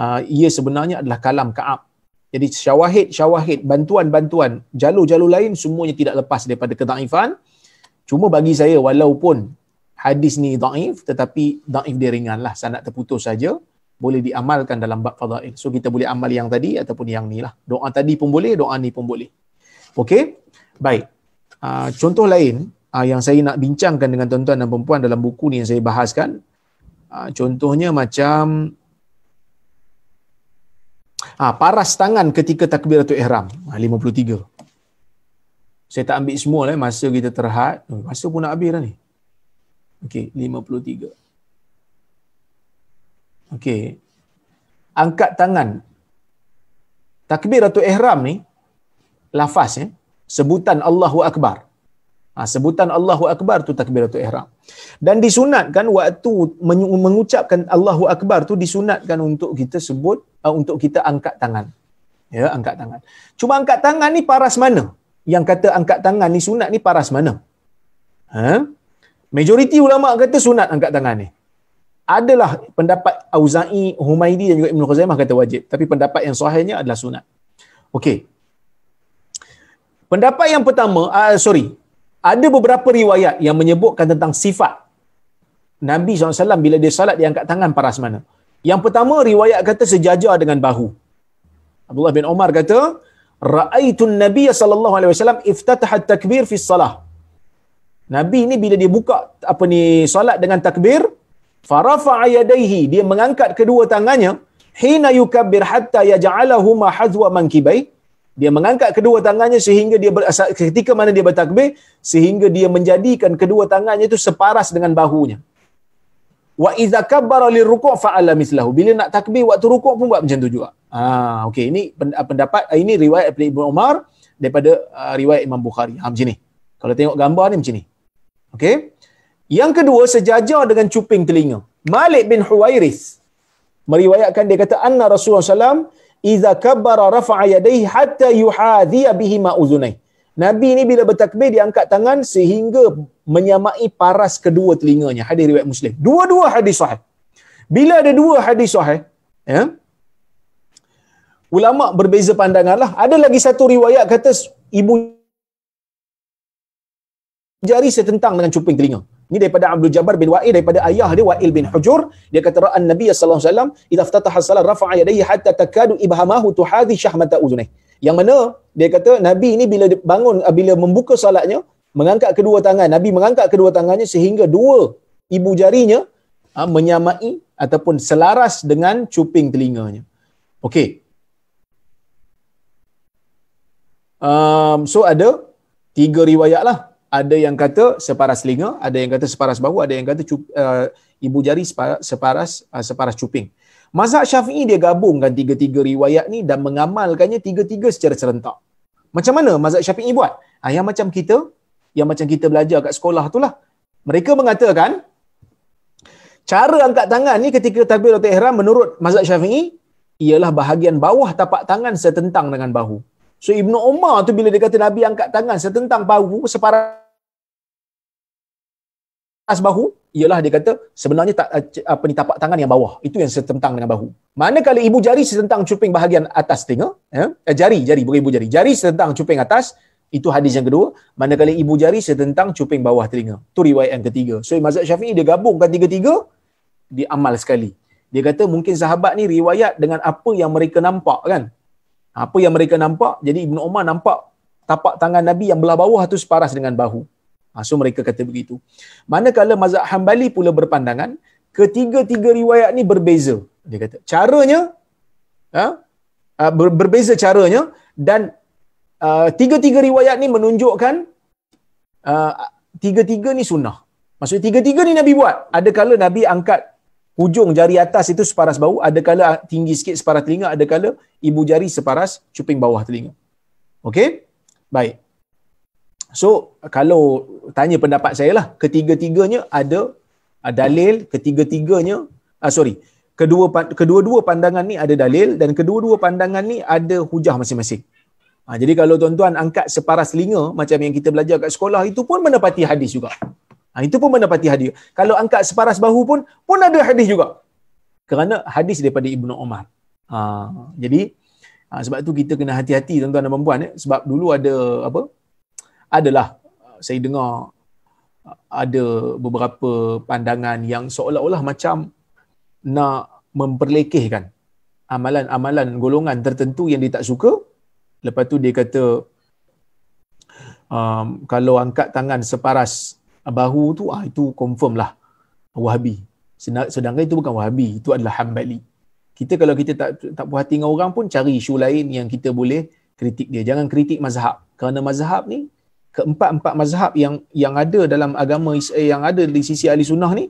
[SPEAKER 1] uh, ia sebenarnya adalah kalam Ka'ab. Jadi syawahid, syawahid, bantuan-bantuan, jalur-jalur lain semuanya tidak lepas daripada kedaifan. Cuma bagi saya walaupun hadis ni daif tetapi daif dia ringan lah sanad terputus saja boleh diamalkan dalam bab fadail. So kita boleh amal yang tadi ataupun yang ni lah. Doa tadi pun boleh, doa ni pun boleh. Okey? Baik. Uh, contoh lain uh, yang saya nak bincangkan dengan tuan-tuan dan perempuan dalam buku ni yang saya bahaskan. Uh, contohnya macam uh, paras tangan ketika takbiratul ihram. Uh, 53. Saya tak ambil semua lah eh. masa kita terhad. Masa pun nak habis dah ni. Okey, 53. Okey. Angkat tangan. Takbir atau ihram ni lafaz Eh? Sebutan Allahu Akbar. Ha, sebutan Allahu Akbar tu takbiratul ihram. Dan disunatkan waktu mengucapkan Allahu Akbar tu disunatkan untuk kita sebut uh, untuk kita angkat tangan. Ya, angkat tangan. Cuma angkat tangan ni paras mana? Yang kata angkat tangan ni sunat ni paras mana? Ha? Majoriti ulama kata sunat angkat tangan ni adalah pendapat Auza'i, Humaidi dan juga Ibn Khuzaimah kata wajib. Tapi pendapat yang sahihnya adalah sunat. Okey. Pendapat yang pertama, uh, sorry. Ada beberapa riwayat yang menyebutkan tentang sifat Nabi SAW bila dia salat, dia angkat tangan paras mana. Yang pertama, riwayat kata sejajar dengan bahu. Abdullah bin Omar kata, Ra'aitun Nabi SAW iftatahat takbir fi salah. Nabi ni bila dia buka apa ni salat dengan takbir, farafa'a yadayhi dia mengangkat kedua tangannya hina yukabbir hatta yaj'alahuma hazwa mankibai dia mengangkat kedua tangannya sehingga dia ber, ketika mana dia bertakbir sehingga dia menjadikan kedua tangannya itu separas dengan bahunya wa idza kabbara lirruku' fa'ala mislahu bila nak takbir waktu rukuk pun buat macam tu juga ah okey ini pendapat ah, ini riwayat daripada Ibnu Umar daripada uh, riwayat Imam Bukhari ha macam ni kalau tengok gambar ni macam ni okey yang kedua sejajar dengan cuping telinga. Malik bin Huwairis meriwayatkan dia kata anna Rasulullah sallam Iza kabbara rafa'a yadayhi hatta yuhadhi bihi ma uzunai. Nabi ni bila bertakbir dia angkat tangan sehingga menyamai paras kedua telinganya. Hadis riwayat Muslim. Dua-dua hadis sahih. Bila ada dua hadis sahih, ya. Ulama berbeza pandangan lah. Ada lagi satu riwayat kata ibu jari setentang dengan cuping telinga. Ini daripada Abdul Jabbar bin Wa'il daripada ayah dia Wa'il bin Hujur. Dia kata ra'an Nabi sallallahu alaihi wasallam idza iftataha salat rafa'a yadayhi hatta takadu ibhamahu tuhadhi shahmata uzunai. Yang mana dia kata Nabi ini bila bangun eh, bila membuka salatnya mengangkat kedua tangan Nabi mengangkat kedua tangannya sehingga dua ibu jarinya ha, menyamai ataupun selaras dengan cuping telinganya. Okey. Um, so ada tiga riwayat lah ada yang kata separas linga, ada yang kata separas bahu, ada yang kata cup, uh, ibu jari separas separas, uh, separas cuping. Mazhab Syafi'i dia gabungkan tiga-tiga riwayat ni dan mengamalkannya tiga-tiga secara serentak. Macam mana mazhab Syafi'i buat? Ha, yang macam kita, yang macam kita belajar kat sekolah tu lah. Mereka mengatakan, cara angkat tangan ni ketika takbir atau ihram menurut mazhab Syafi'i, ialah bahagian bawah tapak tangan setentang dengan bahu. So Ibnu Umar tu bila dia kata Nabi angkat tangan setentang bahu separah atas bahu ialah dia kata sebenarnya tak eh, apa ni tapak tangan yang bawah itu yang setentang dengan bahu manakala ibu jari setentang cuping bahagian atas telinga ya? eh, jari jari bukan ibu jari jari setentang cuping atas itu hadis yang kedua manakala ibu jari setentang cuping bawah telinga tu riwayat yang ketiga so mazhab syafi'i dia gabungkan tiga-tiga diamal sekali dia kata mungkin sahabat ni riwayat dengan apa yang mereka nampak kan apa yang mereka nampak jadi ibnu umar nampak tapak tangan nabi yang belah bawah tu separas dengan bahu Ha, so mereka kata begitu. Manakala mazhab Hambali pula berpandangan ketiga-tiga riwayat ni berbeza. Dia kata caranya ha, ha berbeza caranya dan uh, tiga-tiga riwayat ni menunjukkan uh, tiga-tiga ni sunnah. Maksudnya tiga-tiga ni Nabi buat. Adakala Nabi angkat hujung jari atas itu separas bahu, adakala tinggi sikit separas telinga, adakala ibu jari separas cuping bawah telinga. Okey? Baik. So kalau tanya pendapat saya lah, ketiga-tiganya ada uh, dalil, ketiga-tiganya uh, sorry, kedua kedua-dua pandangan ni ada dalil dan kedua-dua pandangan ni ada hujah masing-masing. Ha, jadi kalau tuan-tuan angkat separas linga macam yang kita belajar kat sekolah itu pun mendapati hadis juga. Ha, itu pun mendapati hadis. Kalau angkat separas bahu pun pun ada hadis juga. Kerana hadis daripada Ibnu Umar. Ha, jadi ha, sebab tu kita kena hati-hati tuan-tuan dan puan-puan eh? sebab dulu ada apa? adalah saya dengar ada beberapa pandangan yang seolah-olah macam nak memperlekehkan amalan-amalan golongan tertentu yang dia tak suka lepas tu dia kata um, kalau angkat tangan separas bahu tu ah itu confirm lah wahabi sedangkan itu bukan wahabi itu adalah hambali kita kalau kita tak tak puas hati dengan orang pun cari isu lain yang kita boleh kritik dia jangan kritik mazhab kerana mazhab ni keempat-empat mazhab yang yang ada dalam agama eh, yang ada di sisi ahli sunnah ni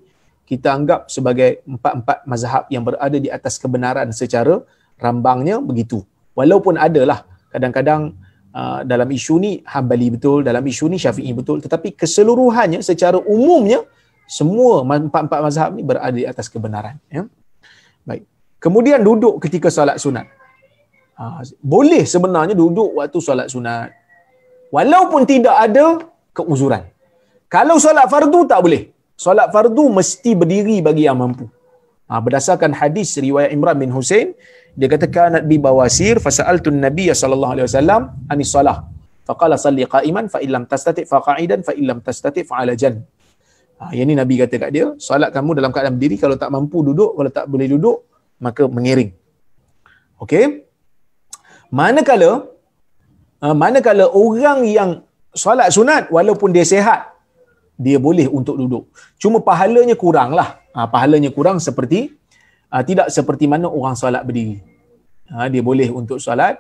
[SPEAKER 1] kita anggap sebagai empat-empat mazhab yang berada di atas kebenaran secara rambangnya begitu walaupun adalah kadang-kadang uh, dalam isu ni Hambali betul dalam isu ni Syafi'i betul tetapi keseluruhannya secara umumnya semua empat-empat mazhab ni berada di atas kebenaran ya baik kemudian duduk ketika salat sunat uh, boleh sebenarnya duduk waktu salat sunat Walaupun tidak ada keuzuran. Kalau solat fardu tak boleh. Solat fardu mesti berdiri bagi yang mampu. Ha, berdasarkan hadis riwayat Imran bin Hussein, dia kata kana bi bawasir fa sa'altun nabiyya sallallahu alaihi wasallam anis salah. Faqala salli qa'iman fa illam tastati' fa qa'idan fa illam tastati' fa 'ala jan. Ha, yang ini Nabi kata kat dia, solat kamu dalam keadaan berdiri, kalau tak mampu duduk, kalau tak boleh duduk, maka mengiring. Okey? Manakala Ha, manakala orang yang solat sunat walaupun dia sehat dia boleh untuk duduk cuma pahalanya kuranglah ha, pahalanya kurang seperti ha, tidak seperti mana orang solat berdiri ha, dia boleh untuk solat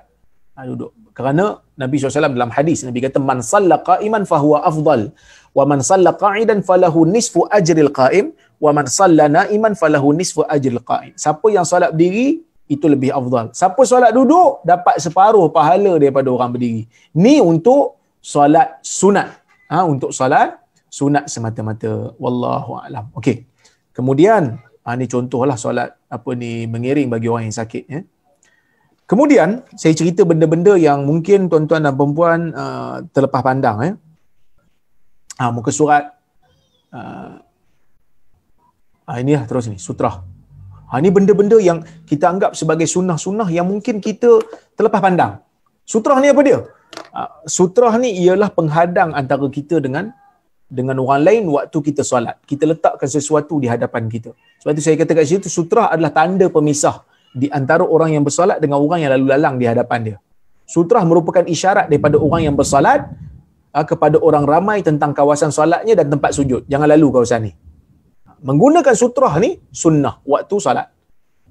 [SPEAKER 1] ha, duduk kerana Nabi SAW dalam hadis Nabi kata man salla iman fahuwa afdal wa man salla idan falahu nisfu ajril qa'im wa man salla iman falahu nisfu ajril qa'im siapa yang solat berdiri itu lebih afdal. Siapa solat duduk dapat separuh pahala daripada orang berdiri. Ni untuk solat sunat. Ha untuk solat sunat semata-mata. Wallahu alam. Okey. Kemudian ha, ni contohlah solat apa ni mengiring bagi orang yang sakit ya. Kemudian saya cerita benda-benda yang mungkin tuan-tuan dan puan-puan uh, ha, terlepas pandang ya. Ha muka surat uh, ha, inilah terus ni sutrah Ha, ini benda-benda yang kita anggap sebagai sunnah-sunnah yang mungkin kita terlepas pandang. Sutrah ni apa dia? Ha, sutrah ni ialah penghadang antara kita dengan dengan orang lain waktu kita solat. Kita letakkan sesuatu di hadapan kita. Sebab itu saya kata kat situ, sutrah adalah tanda pemisah di antara orang yang bersolat dengan orang yang lalu-lalang di hadapan dia. Sutrah merupakan isyarat daripada orang yang bersolat ha, kepada orang ramai tentang kawasan solatnya dan tempat sujud. Jangan lalu kawasan ni menggunakan sutra ni sunnah waktu salat.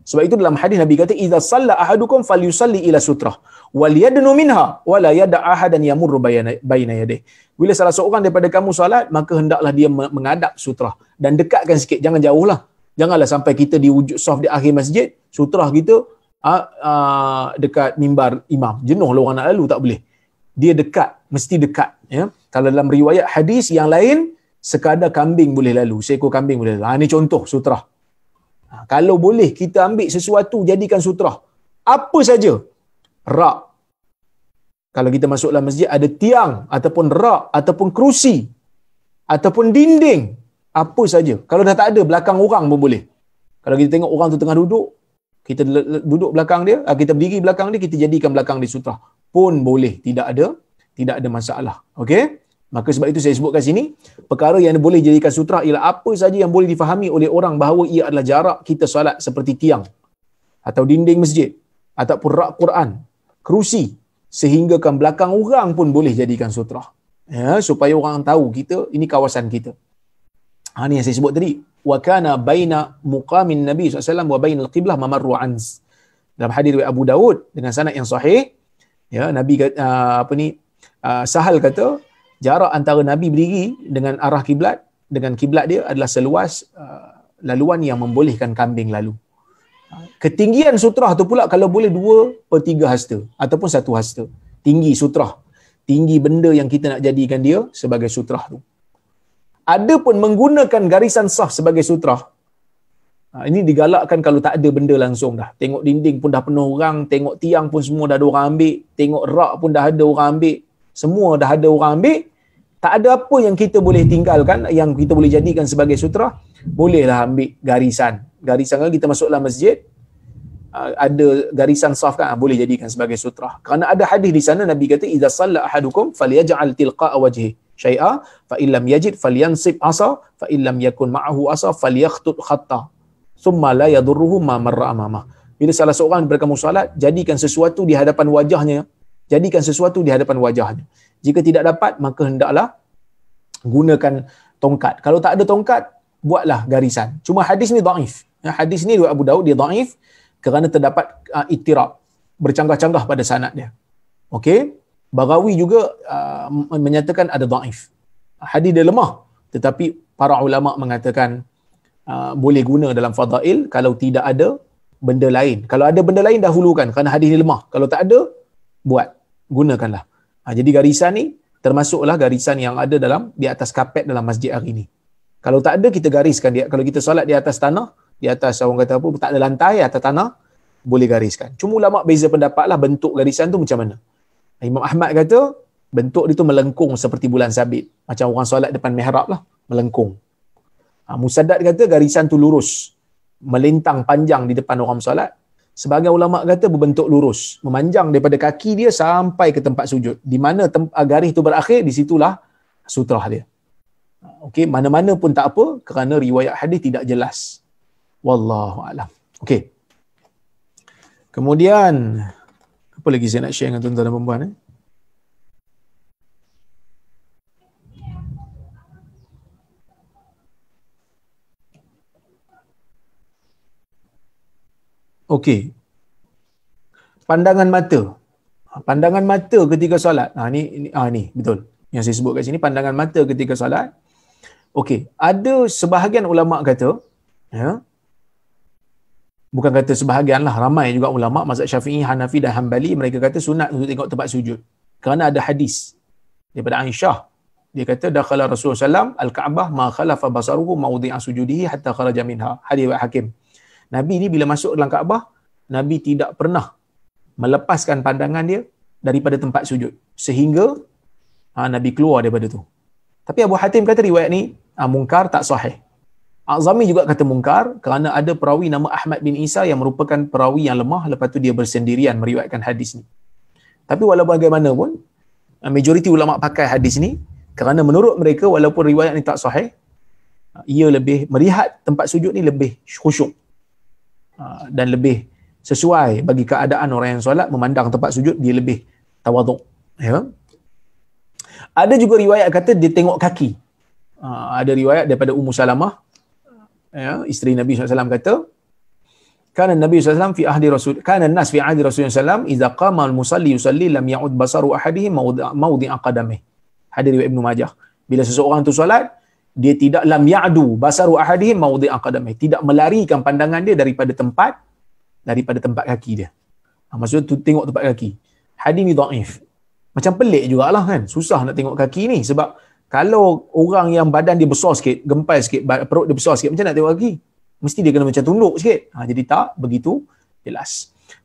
[SPEAKER 1] Sebab itu dalam hadis Nabi kata idza salla ahadukum falyusalli ila sutrah wal yadnu minha wala yada ahadan yamurru baina yadayhi. Bila salah seorang daripada kamu salat, maka hendaklah dia mengadap sutra dan dekatkan sikit jangan jauhlah. Janganlah sampai kita di wujud soft di akhir masjid, sutra kita uh, uh, dekat mimbar imam. Jenuh lah orang nak lalu tak boleh. Dia dekat, mesti dekat ya. Kalau dalam riwayat hadis yang lain, sekadar kambing boleh lalu, seekor kambing boleh lalu. Ha, ini contoh sutra. Ha, kalau boleh kita ambil sesuatu jadikan sutra. Apa saja? Rak. Kalau kita masuk dalam masjid ada tiang ataupun rak ataupun kerusi ataupun dinding. Apa saja. Kalau dah tak ada belakang orang pun boleh. Kalau kita tengok orang tu tengah duduk, kita duduk belakang dia, ha, kita berdiri belakang dia, kita jadikan belakang dia sutra. Pun boleh. Tidak ada tidak ada masalah. Okey? Maka sebab itu saya sebutkan sini, perkara yang boleh jadikan sutra ialah apa saja yang boleh difahami oleh orang bahawa ia adalah jarak kita solat seperti tiang atau dinding masjid ataupun rak Quran, kerusi sehingga kan belakang orang pun boleh jadikan sutra. Ya, supaya orang tahu kita ini kawasan kita. Ha ni yang saya sebut tadi. Wa kana baina muqamin Nabi SAW alaihi wasallam wa bainal qiblah mamarru ans. Dalam hadis riwayat Abu Dawud dengan sanad yang sahih, ya Nabi kata, ah, apa ni? Ah, Sahal kata jarak antara Nabi berdiri dengan arah kiblat dengan kiblat dia adalah seluas uh, laluan yang membolehkan kambing lalu. Ketinggian sutrah tu pula kalau boleh dua per tiga hasta ataupun satu hasta. Tinggi sutrah. Tinggi benda yang kita nak jadikan dia sebagai sutrah tu. Ada pun menggunakan garisan sah sebagai sutrah. Ha, ini digalakkan kalau tak ada benda langsung dah. Tengok dinding pun dah penuh orang, tengok tiang pun semua dah ada orang ambil, tengok rak pun dah ada orang ambil, semua dah ada orang ambil tak ada apa yang kita boleh tinggalkan yang kita boleh jadikan sebagai sutra bolehlah ambil garisan garisan kalau kita masuklah masjid ah, ada garisan saf kan ah, boleh jadikan sebagai sutra kerana ada hadis di sana nabi kata idza salla ahadukum falyaj'al tilqa wajhi syai'a fa illam yajid falyansib asa fa illam yakun ma'ahu asa falyakhtut khatta thumma la yadurruhu ma marra amama bila salah seorang daripada kamu salat jadikan sesuatu di hadapan wajahnya jadikan sesuatu di hadapan wajahnya. Jika tidak dapat, maka hendaklah gunakan tongkat. Kalau tak ada tongkat, buatlah garisan. Cuma hadis ni daif. Ya, hadis ni Abu Daud dia daif kerana terdapat uh, itirab bercanggah-canggah pada sanad dia. Okey. Bagawi juga uh, menyatakan ada daif. Hadis dia lemah tetapi para ulama mengatakan uh, boleh guna dalam fadail kalau tidak ada benda lain. Kalau ada benda lain dahulukan kerana hadis dia lemah. Kalau tak ada buat gunakanlah. Ha, jadi garisan ni termasuklah garisan yang ada dalam di atas kapet dalam masjid hari ini. Kalau tak ada kita gariskan dia. Kalau kita solat di atas tanah, di atas orang kata apa tak ada lantai atau tanah boleh gariskan. Cuma ulama beza pendapatlah bentuk garisan tu macam mana. Ha, Imam Ahmad kata bentuk dia tu melengkung seperti bulan sabit. Macam orang solat depan mihrab lah, melengkung. Ha, Musaddad kata garisan tu lurus. Melintang panjang di depan orang solat sebagai ulama kata berbentuk lurus memanjang daripada kaki dia sampai ke tempat sujud di mana tem- ah, garis itu berakhir di situlah sutrah dia okey mana-mana pun tak apa kerana riwayat hadis tidak jelas wallahu alam okey kemudian apa lagi saya nak share dengan tuan-tuan dan puan-puan eh? Okey. Pandangan mata. Ha, pandangan mata ketika solat. Ha ni ni, ha, ni betul. Yang saya sebut kat sini pandangan mata ketika solat. Okey, ada sebahagian ulama kata, ya. Bukan kata sebahagian lah, ramai juga ulama mazhab Syafi'i, Hanafi dan Hambali mereka kata sunat untuk tengok tempat sujud. Kerana ada hadis daripada Aisyah dia kata dakhala Rasulullah sallam al-Kaabah ma khalafa basaruhu mawdi'a sujudihi hatta kharaja minha. Hadis Hakim Nabi ni bila masuk dalam Kaabah, Nabi tidak pernah melepaskan pandangan dia daripada tempat sujud sehingga ha, Nabi keluar daripada tu. Tapi Abu Hatim kata riwayat ni ha, mungkar tak sahih. Azami juga kata mungkar kerana ada perawi nama Ahmad bin Isa yang merupakan perawi yang lemah lepas tu dia bersendirian meriwayatkan hadis ni. Tapi walaupun bagaimanapun, ha, majoriti ulama pakai hadis ni kerana menurut mereka walaupun riwayat ni tak sahih ha, ia lebih melihat tempat sujud ni lebih khusyuk Ah, dan lebih sesuai bagi keadaan orang yang solat memandang tempat sujud dia lebih tawaduk ya ada juga riwayat kata dia tengok kaki ah, ada riwayat daripada Ummu Salamah ya isteri Nabi SAW kata kana Nabi SAW fi ahli rasul kana nas fi ahli rasul SAW idza qama al musalli yusalli lam ya'ud basaru ahadihim mawdi'a qadamihi hadir riwayat Ibnu Majah bila seseorang tu solat dia tidak lam ya'du basaru ahadihim mawdi' aqdamih tidak melarikan pandangan dia daripada tempat daripada tempat kaki dia ha, maksudnya tu tengok tempat kaki hadis ni dhaif macam pelik jugalah kan susah nak tengok kaki ni sebab kalau orang yang badan dia besar sikit gempal sikit perut dia besar sikit macam nak tengok kaki mesti dia kena macam tunduk sikit ha, jadi tak begitu jelas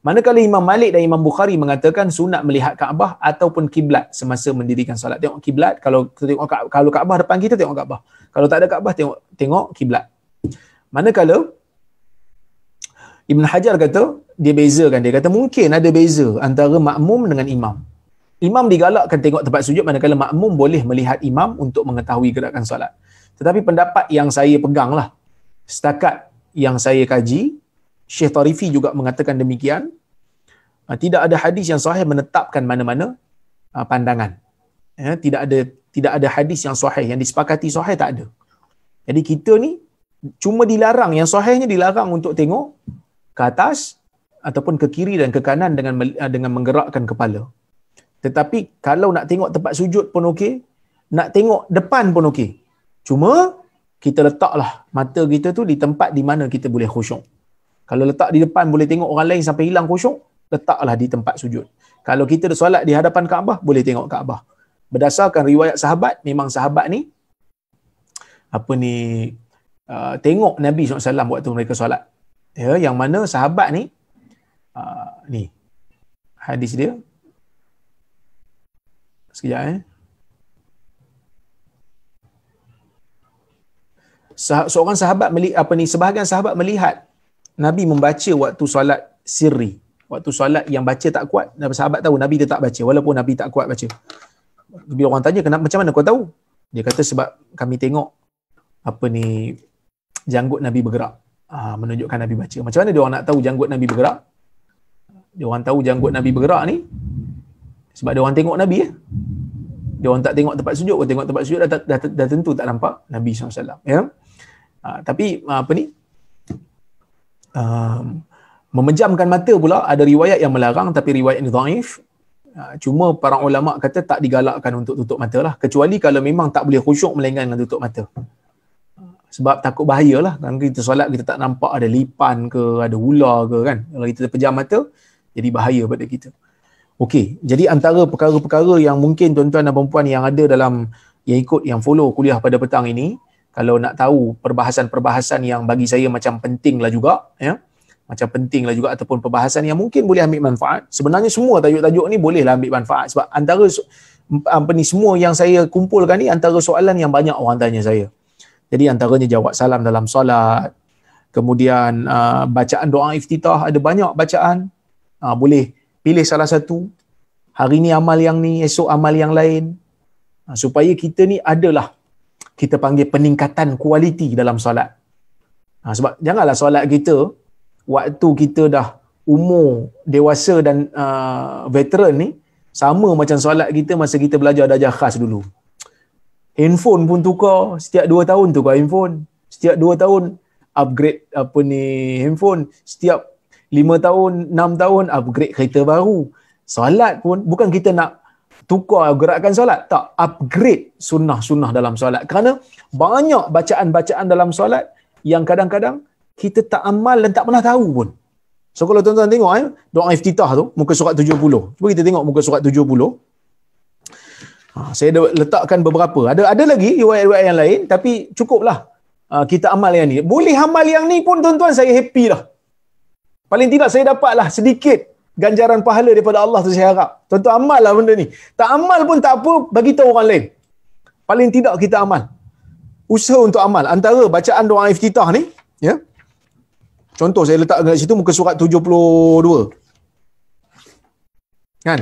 [SPEAKER 1] Manakala Imam Malik dan Imam Bukhari mengatakan sunat melihat Kaabah ataupun kiblat semasa mendirikan solat. Tengok kiblat, kalau kita tengok Ka- kalau Kaabah depan kita tengok Kaabah. Kalau tak ada Kaabah tengok tengok kiblat. Manakala Ibn Hajar kata dia bezakan dia kata mungkin ada beza antara makmum dengan imam. Imam digalakkan tengok tempat sujud manakala makmum boleh melihat imam untuk mengetahui gerakan solat. Tetapi pendapat yang saya peganglah, lah setakat yang saya kaji Syekh Tarifi juga mengatakan demikian. Ah, tidak ada hadis yang sahih menetapkan mana-mana ah, pandangan. Ya, tidak ada tidak ada hadis yang sahih yang disepakati sahih tak ada. Jadi kita ni cuma dilarang yang sahihnya dilarang untuk tengok ke atas ataupun ke kiri dan ke kanan dengan ah, dengan menggerakkan kepala. Tetapi kalau nak tengok tempat sujud pun okey, nak tengok depan pun okey. Cuma kita letaklah mata kita tu di tempat di mana kita boleh khusyuk. Kalau letak di depan boleh tengok orang lain sampai hilang khusyuk, letaklah di tempat sujud. Kalau kita solat di hadapan Kaabah, boleh tengok Kaabah. Berdasarkan riwayat sahabat, memang sahabat ni apa ni uh, tengok Nabi SAW waktu mereka solat. Ya, yang mana sahabat ni uh, ni hadis dia sekejap eh seorang sahabat melihat apa ni sebahagian sahabat melihat Nabi membaca waktu solat sirri. Waktu solat yang baca tak kuat, Nabi sahabat tahu Nabi dia tak baca walaupun Nabi tak kuat baca. Bila orang tanya kenapa macam mana kau tahu? Dia kata sebab kami tengok apa ni janggut Nabi bergerak. Aa, ah, menunjukkan Nabi baca. Macam mana dia orang nak tahu janggut Nabi bergerak? Dia orang tahu janggut Nabi bergerak ni sebab dia orang tengok Nabi ya. Dia orang tak tengok tempat sujud, kalau tengok tempat sujud dah, dah, dah, dah tentu tak nampak Nabi SAW. Ya? Aa, ah, tapi ah, apa ni? um, memejamkan mata pula ada riwayat yang melarang tapi riwayat ini dhaif uh, cuma para ulama kata tak digalakkan untuk tutup mata lah kecuali kalau memang tak boleh khusyuk melainkan dengan tutup mata sebab takut bahaya lah kan kita solat kita tak nampak ada lipan ke ada ular ke kan kalau kita pejam mata jadi bahaya pada kita Okey, jadi antara perkara-perkara yang mungkin tuan-tuan dan perempuan yang ada dalam yang ikut yang follow kuliah pada petang ini, kalau nak tahu perbahasan-perbahasan yang bagi saya macam penting lah juga ya macam lah juga ataupun perbahasan yang mungkin boleh ambil manfaat sebenarnya semua tajuk-tajuk ni bolehlah ambil manfaat sebab antara apa ni semua yang saya kumpulkan ni antara soalan yang banyak orang tanya saya jadi antaranya jawab salam dalam solat kemudian uh, bacaan doa iftitah ada banyak bacaan uh, boleh pilih salah satu hari ni amal yang ni esok amal yang lain uh, supaya kita ni adalah kita panggil peningkatan kualiti dalam solat. Ha, sebab janganlah solat kita waktu kita dah umur dewasa dan uh, veteran ni sama macam solat kita masa kita belajar darjah khas dulu. Handphone pun tukar, setiap dua tahun tukar handphone, setiap dua tahun upgrade apa ni handphone, setiap lima tahun, enam tahun upgrade kereta baru. Solat pun bukan kita nak tukar gerakan solat tak upgrade sunnah-sunnah dalam solat kerana banyak bacaan-bacaan dalam solat yang kadang-kadang kita tak amal dan tak pernah tahu pun so kalau tuan-tuan tengok eh doa iftitah tu muka surat 70 cuba kita tengok muka surat 70 ha, saya dah letakkan beberapa ada ada lagi riwayat-riwayat yang lain tapi cukuplah ha, kita amal yang ni boleh amal yang ni pun tuan-tuan saya happy lah. paling tidak saya dapat lah sedikit ganjaran pahala daripada Allah tu saya harap. Tentu amal lah benda ni. Tak amal pun tak apa, bagi tahu orang lain. Paling tidak kita amal. Usaha untuk amal. Antara bacaan doa iftitah ni, ya. Contoh saya letak dekat situ muka surat 72. Kan?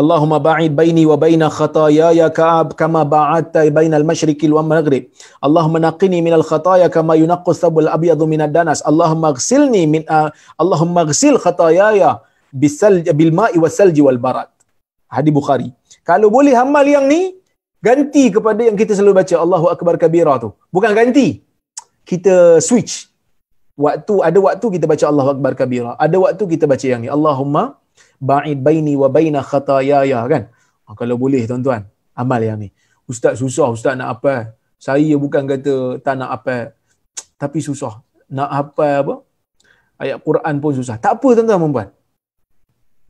[SPEAKER 1] Allahumma ba'id baini wa baina khataayaaya ka'ab kama ba'adta baina al-mashriqi wa al-maghrib. Allahumma naqini min al-khataaya kama yunqqu thabul abyadu min ad-danas. Allahumma ghsilni min Allahumma ghsil khataayaaya bisal bil ma'i wasalji wal barat. Hadis Bukhari. Kalau boleh amal yang ni ganti kepada yang kita selalu baca Allahu akbar kabira tu. Bukan ganti. Kita switch. Waktu ada waktu kita baca Allahu akbar kabira, ada waktu kita baca yang ni Allahumma ba'id baini wa baina khataayaaya kan. Ah, kalau boleh tuan-tuan, amal yang ni. Ustaz susah, ustaz nak apa? Saya bukan kata tak nak apa, tapi susah. Nak apa apa? Ayat Quran pun susah. Tak apa tuan-tuan dan puan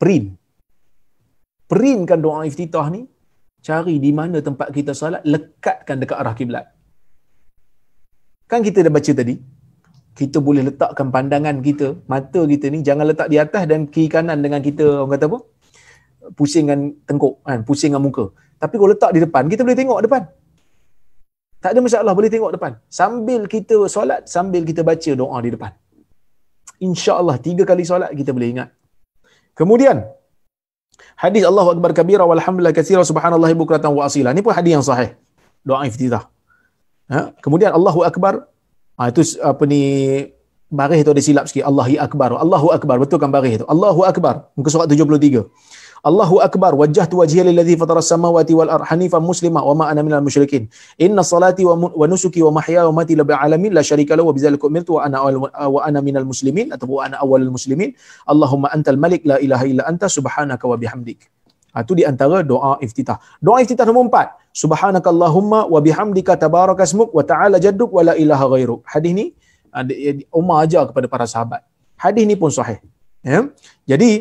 [SPEAKER 1] print. Printkan doa iftitah ni, cari di mana tempat kita salat, lekatkan dekat arah kiblat. Kan kita dah baca tadi, kita boleh letakkan pandangan kita, mata kita ni jangan letak di atas dan kiri kanan dengan kita orang kata apa? Pusingkan tengkuk kan, pusingkan muka. Tapi kalau letak di depan, kita boleh tengok depan. Tak ada masalah boleh tengok depan. Sambil kita solat, sambil kita baca doa di depan. InsyaAllah tiga kali solat kita boleh ingat Kemudian hadis Allahu akbar kabira walhamdulillah katsira subhanallah bukratan wa asila. Ini pun hadis yang sahih. Doa iftitah. Ha? Kemudian Allahu akbar. Ha, itu apa ni baris tu ada silap sikit. Allahu akbar. Allahu akbar. Betul kan baris tu? Allahu akbar. Muka surat 73. Allahu akbar wajjahtu wajhiya lil ladzi fatarass samawati wal ardh hanifa muslima wa ma ana minal musyrikin. Inna salati wa, wa nusuki wa mahyaya wa mati lil alamin la syarika lahu wa bidzalika umirtu wa ana awal, wa ana minal muslimin atau ana awalul muslimin. Allahumma antal malik la ilaha illa anta subhanaka wa bihamdik. Itu ha, di antara doa iftitah. Doa iftitah nomor empat. Subhanakallahumma wa bihamdika tabaraka smuk wa ta'ala jadduk wa la ilaha ghairu. Hadis ni, ha, Umar ajar kepada para sahabat. Hadis ni pun sahih. Ya? Jadi,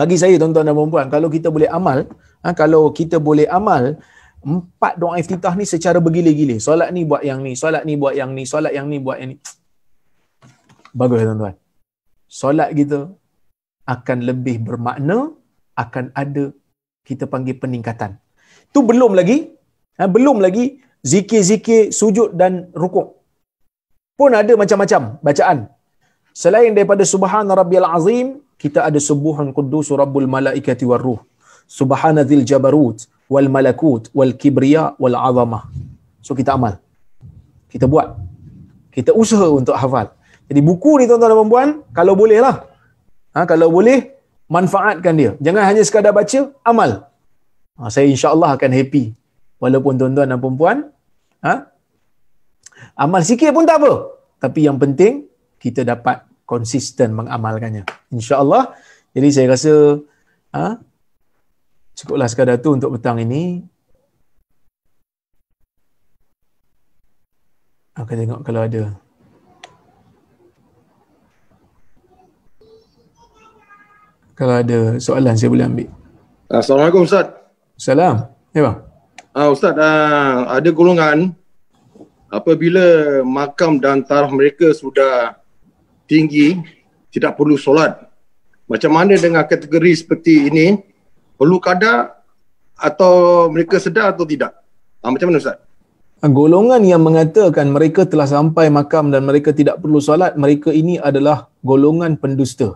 [SPEAKER 1] bagi saya tuan-tuan dan puan-puan kalau kita boleh amal ha, kalau kita boleh amal empat doa iftitah ni secara bergilir-gilir solat ni buat yang ni solat ni buat yang ni solat yang ni buat yang ni bagus tuan-tuan solat kita akan lebih bermakna akan ada kita panggil peningkatan tu belum lagi ha, belum lagi zikir-zikir sujud dan rukuk pun ada macam-macam bacaan selain daripada subhanarabbiyal azim kita ada subuhun kudus rabbul malaikati warruh Zil jabarut wal malakut wal kibriya wal azamah so kita amal kita buat kita usaha untuk hafal jadi buku ni tuan-tuan dan puan-puan kalau boleh lah ha, kalau boleh manfaatkan dia jangan hanya sekadar baca amal ha, saya Allah akan happy walaupun tuan-tuan dan puan-puan ha, amal sikit pun tak apa tapi yang penting kita dapat konsisten mengamalkannya. InsyaAllah. Jadi saya rasa ha, cukuplah sekadar tu untuk petang ini. Aku tengok kalau ada. Kalau ada soalan saya boleh ambil. Assalamualaikum Ustaz. Assalam. Ya bang. Uh, Ustaz, uh, ada golongan apabila makam dan tarah mereka sudah tinggi tidak perlu solat. Macam mana dengan kategori seperti ini? Perlu kada atau mereka sedar atau tidak? Ha, macam mana Ustaz? Ah, golongan yang mengatakan mereka telah sampai makam dan mereka tidak perlu solat, mereka ini adalah golongan pendusta.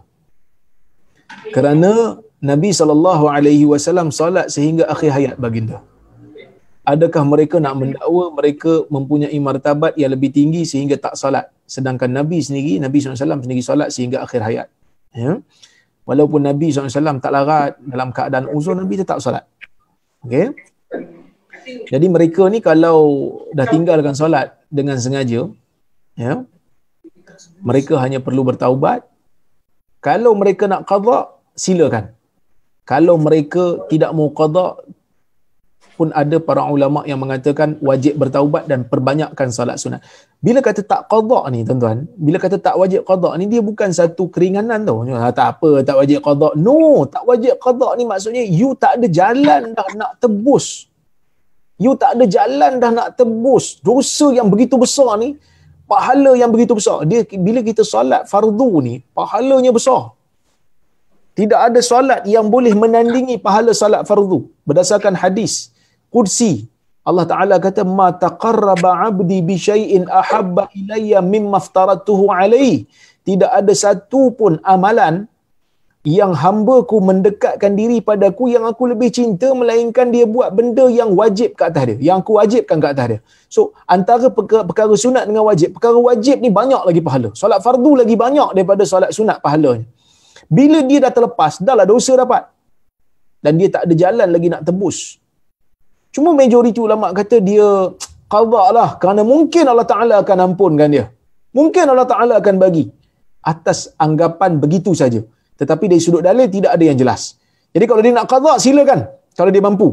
[SPEAKER 1] Kerana Nabi SAW salat sehingga akhir hayat baginda adakah mereka nak hmm. mendakwa mereka mempunyai martabat yang lebih tinggi sehingga tak salat sedangkan Nabi sendiri Nabi SAW sendiri salat sehingga akhir hayat ya? walaupun Nabi SAW tak larat dalam keadaan uzur Nabi tak salat okay? jadi mereka ni kalau dah tinggalkan salat dengan sengaja ya? mereka hanya perlu bertaubat kalau mereka nak qadha silakan kalau mereka tidak mau qadha pun ada para ulama yang mengatakan wajib bertaubat dan perbanyakkan solat sunat. Bila kata tak qada ni tuan-tuan, bila kata tak wajib qada ni dia bukan satu keringanan tu. Ha, tak apa, tak wajib qada. No, tak wajib qada ni maksudnya you tak ada jalan dah nak tebus. You tak ada jalan dah nak tebus dosa yang begitu besar ni, pahala yang begitu besar. Dia bila kita solat fardu ni, pahalanya besar. Tidak ada solat yang boleh menandingi pahala solat fardu berdasarkan hadis kursi Allah Taala kata ma taqarraba 'abdi bi syai'in ahabba ilayya mimma aftaratuhu 'alayhi tidak ada satu pun amalan yang hamba-ku mendekatkan diri padaku yang aku lebih cinta melainkan dia buat benda yang wajib ke atas dia yang aku wajibkan ke atas dia so antara perkara sunat dengan wajib perkara wajib ni banyak lagi pahala solat fardu lagi banyak daripada solat sunat pahalanya bila dia dah terlepas dah lah dosa dapat dan dia tak ada jalan lagi nak tebus Cuma majoriti ulama kata dia qada lah kerana mungkin Allah Taala akan ampunkan dia. Mungkin Allah Taala akan bagi atas anggapan begitu saja. Tetapi dari sudut dalil tidak ada yang jelas. Jadi kalau dia nak qada silakan kalau dia mampu.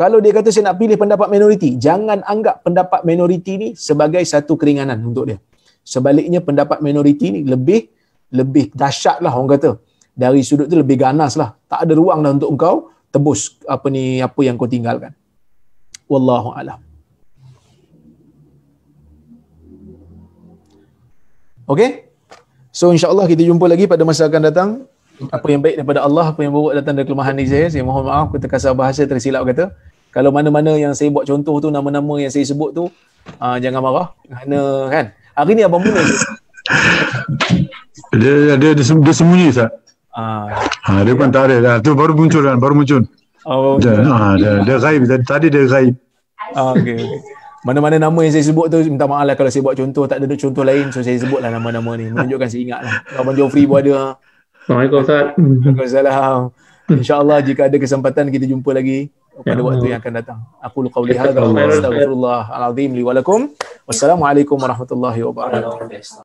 [SPEAKER 1] Kalau dia kata saya nak pilih pendapat minoriti, jangan anggap pendapat minoriti ni sebagai satu keringanan untuk dia. Sebaliknya pendapat minoriti ni lebih lebih dahsyat lah orang kata. Dari sudut tu lebih ganas lah. Tak ada ruang dah untuk engkau tebus apa ni apa yang kau tinggalkan wallahu alam. Okay, So insya-Allah kita jumpa lagi pada masa akan datang. Apa yang baik daripada Allah, apa yang buruk datang dari kelemahan ni saya. Saya mohon maaf kita kasar bahasa tersilap kata. Kalau mana-mana yang saya buat contoh tu nama-nama yang saya sebut tu, uh, jangan marah. Kerana kan? Hari ni abang mula. dia, dia, dia, dia, dia sembunyi sah. Ah. Ha, dia pun tak ada dah. Tu baru muncul kan, baru muncul. Oh. Dia, okay. ha, ah, dia, dia gaib. Tadi dia gaib. Ah, okay, okay. Mana-mana nama yang saya sebut tu minta maaf lah kalau saya buat contoh tak ada contoh lain so saya sebutlah nama-nama ni menunjukkan saya ingat lah. Abang Jofri pun ada. Assalamualaikum Ustaz. Waalaikumsalam. InsyaAllah jika ada kesempatan kita jumpa lagi pada ya, waktu yang akan datang. Aku lukau lihat. Astagfirullahaladzim. Wassalamualaikum warahmatullahi wabarakatuh.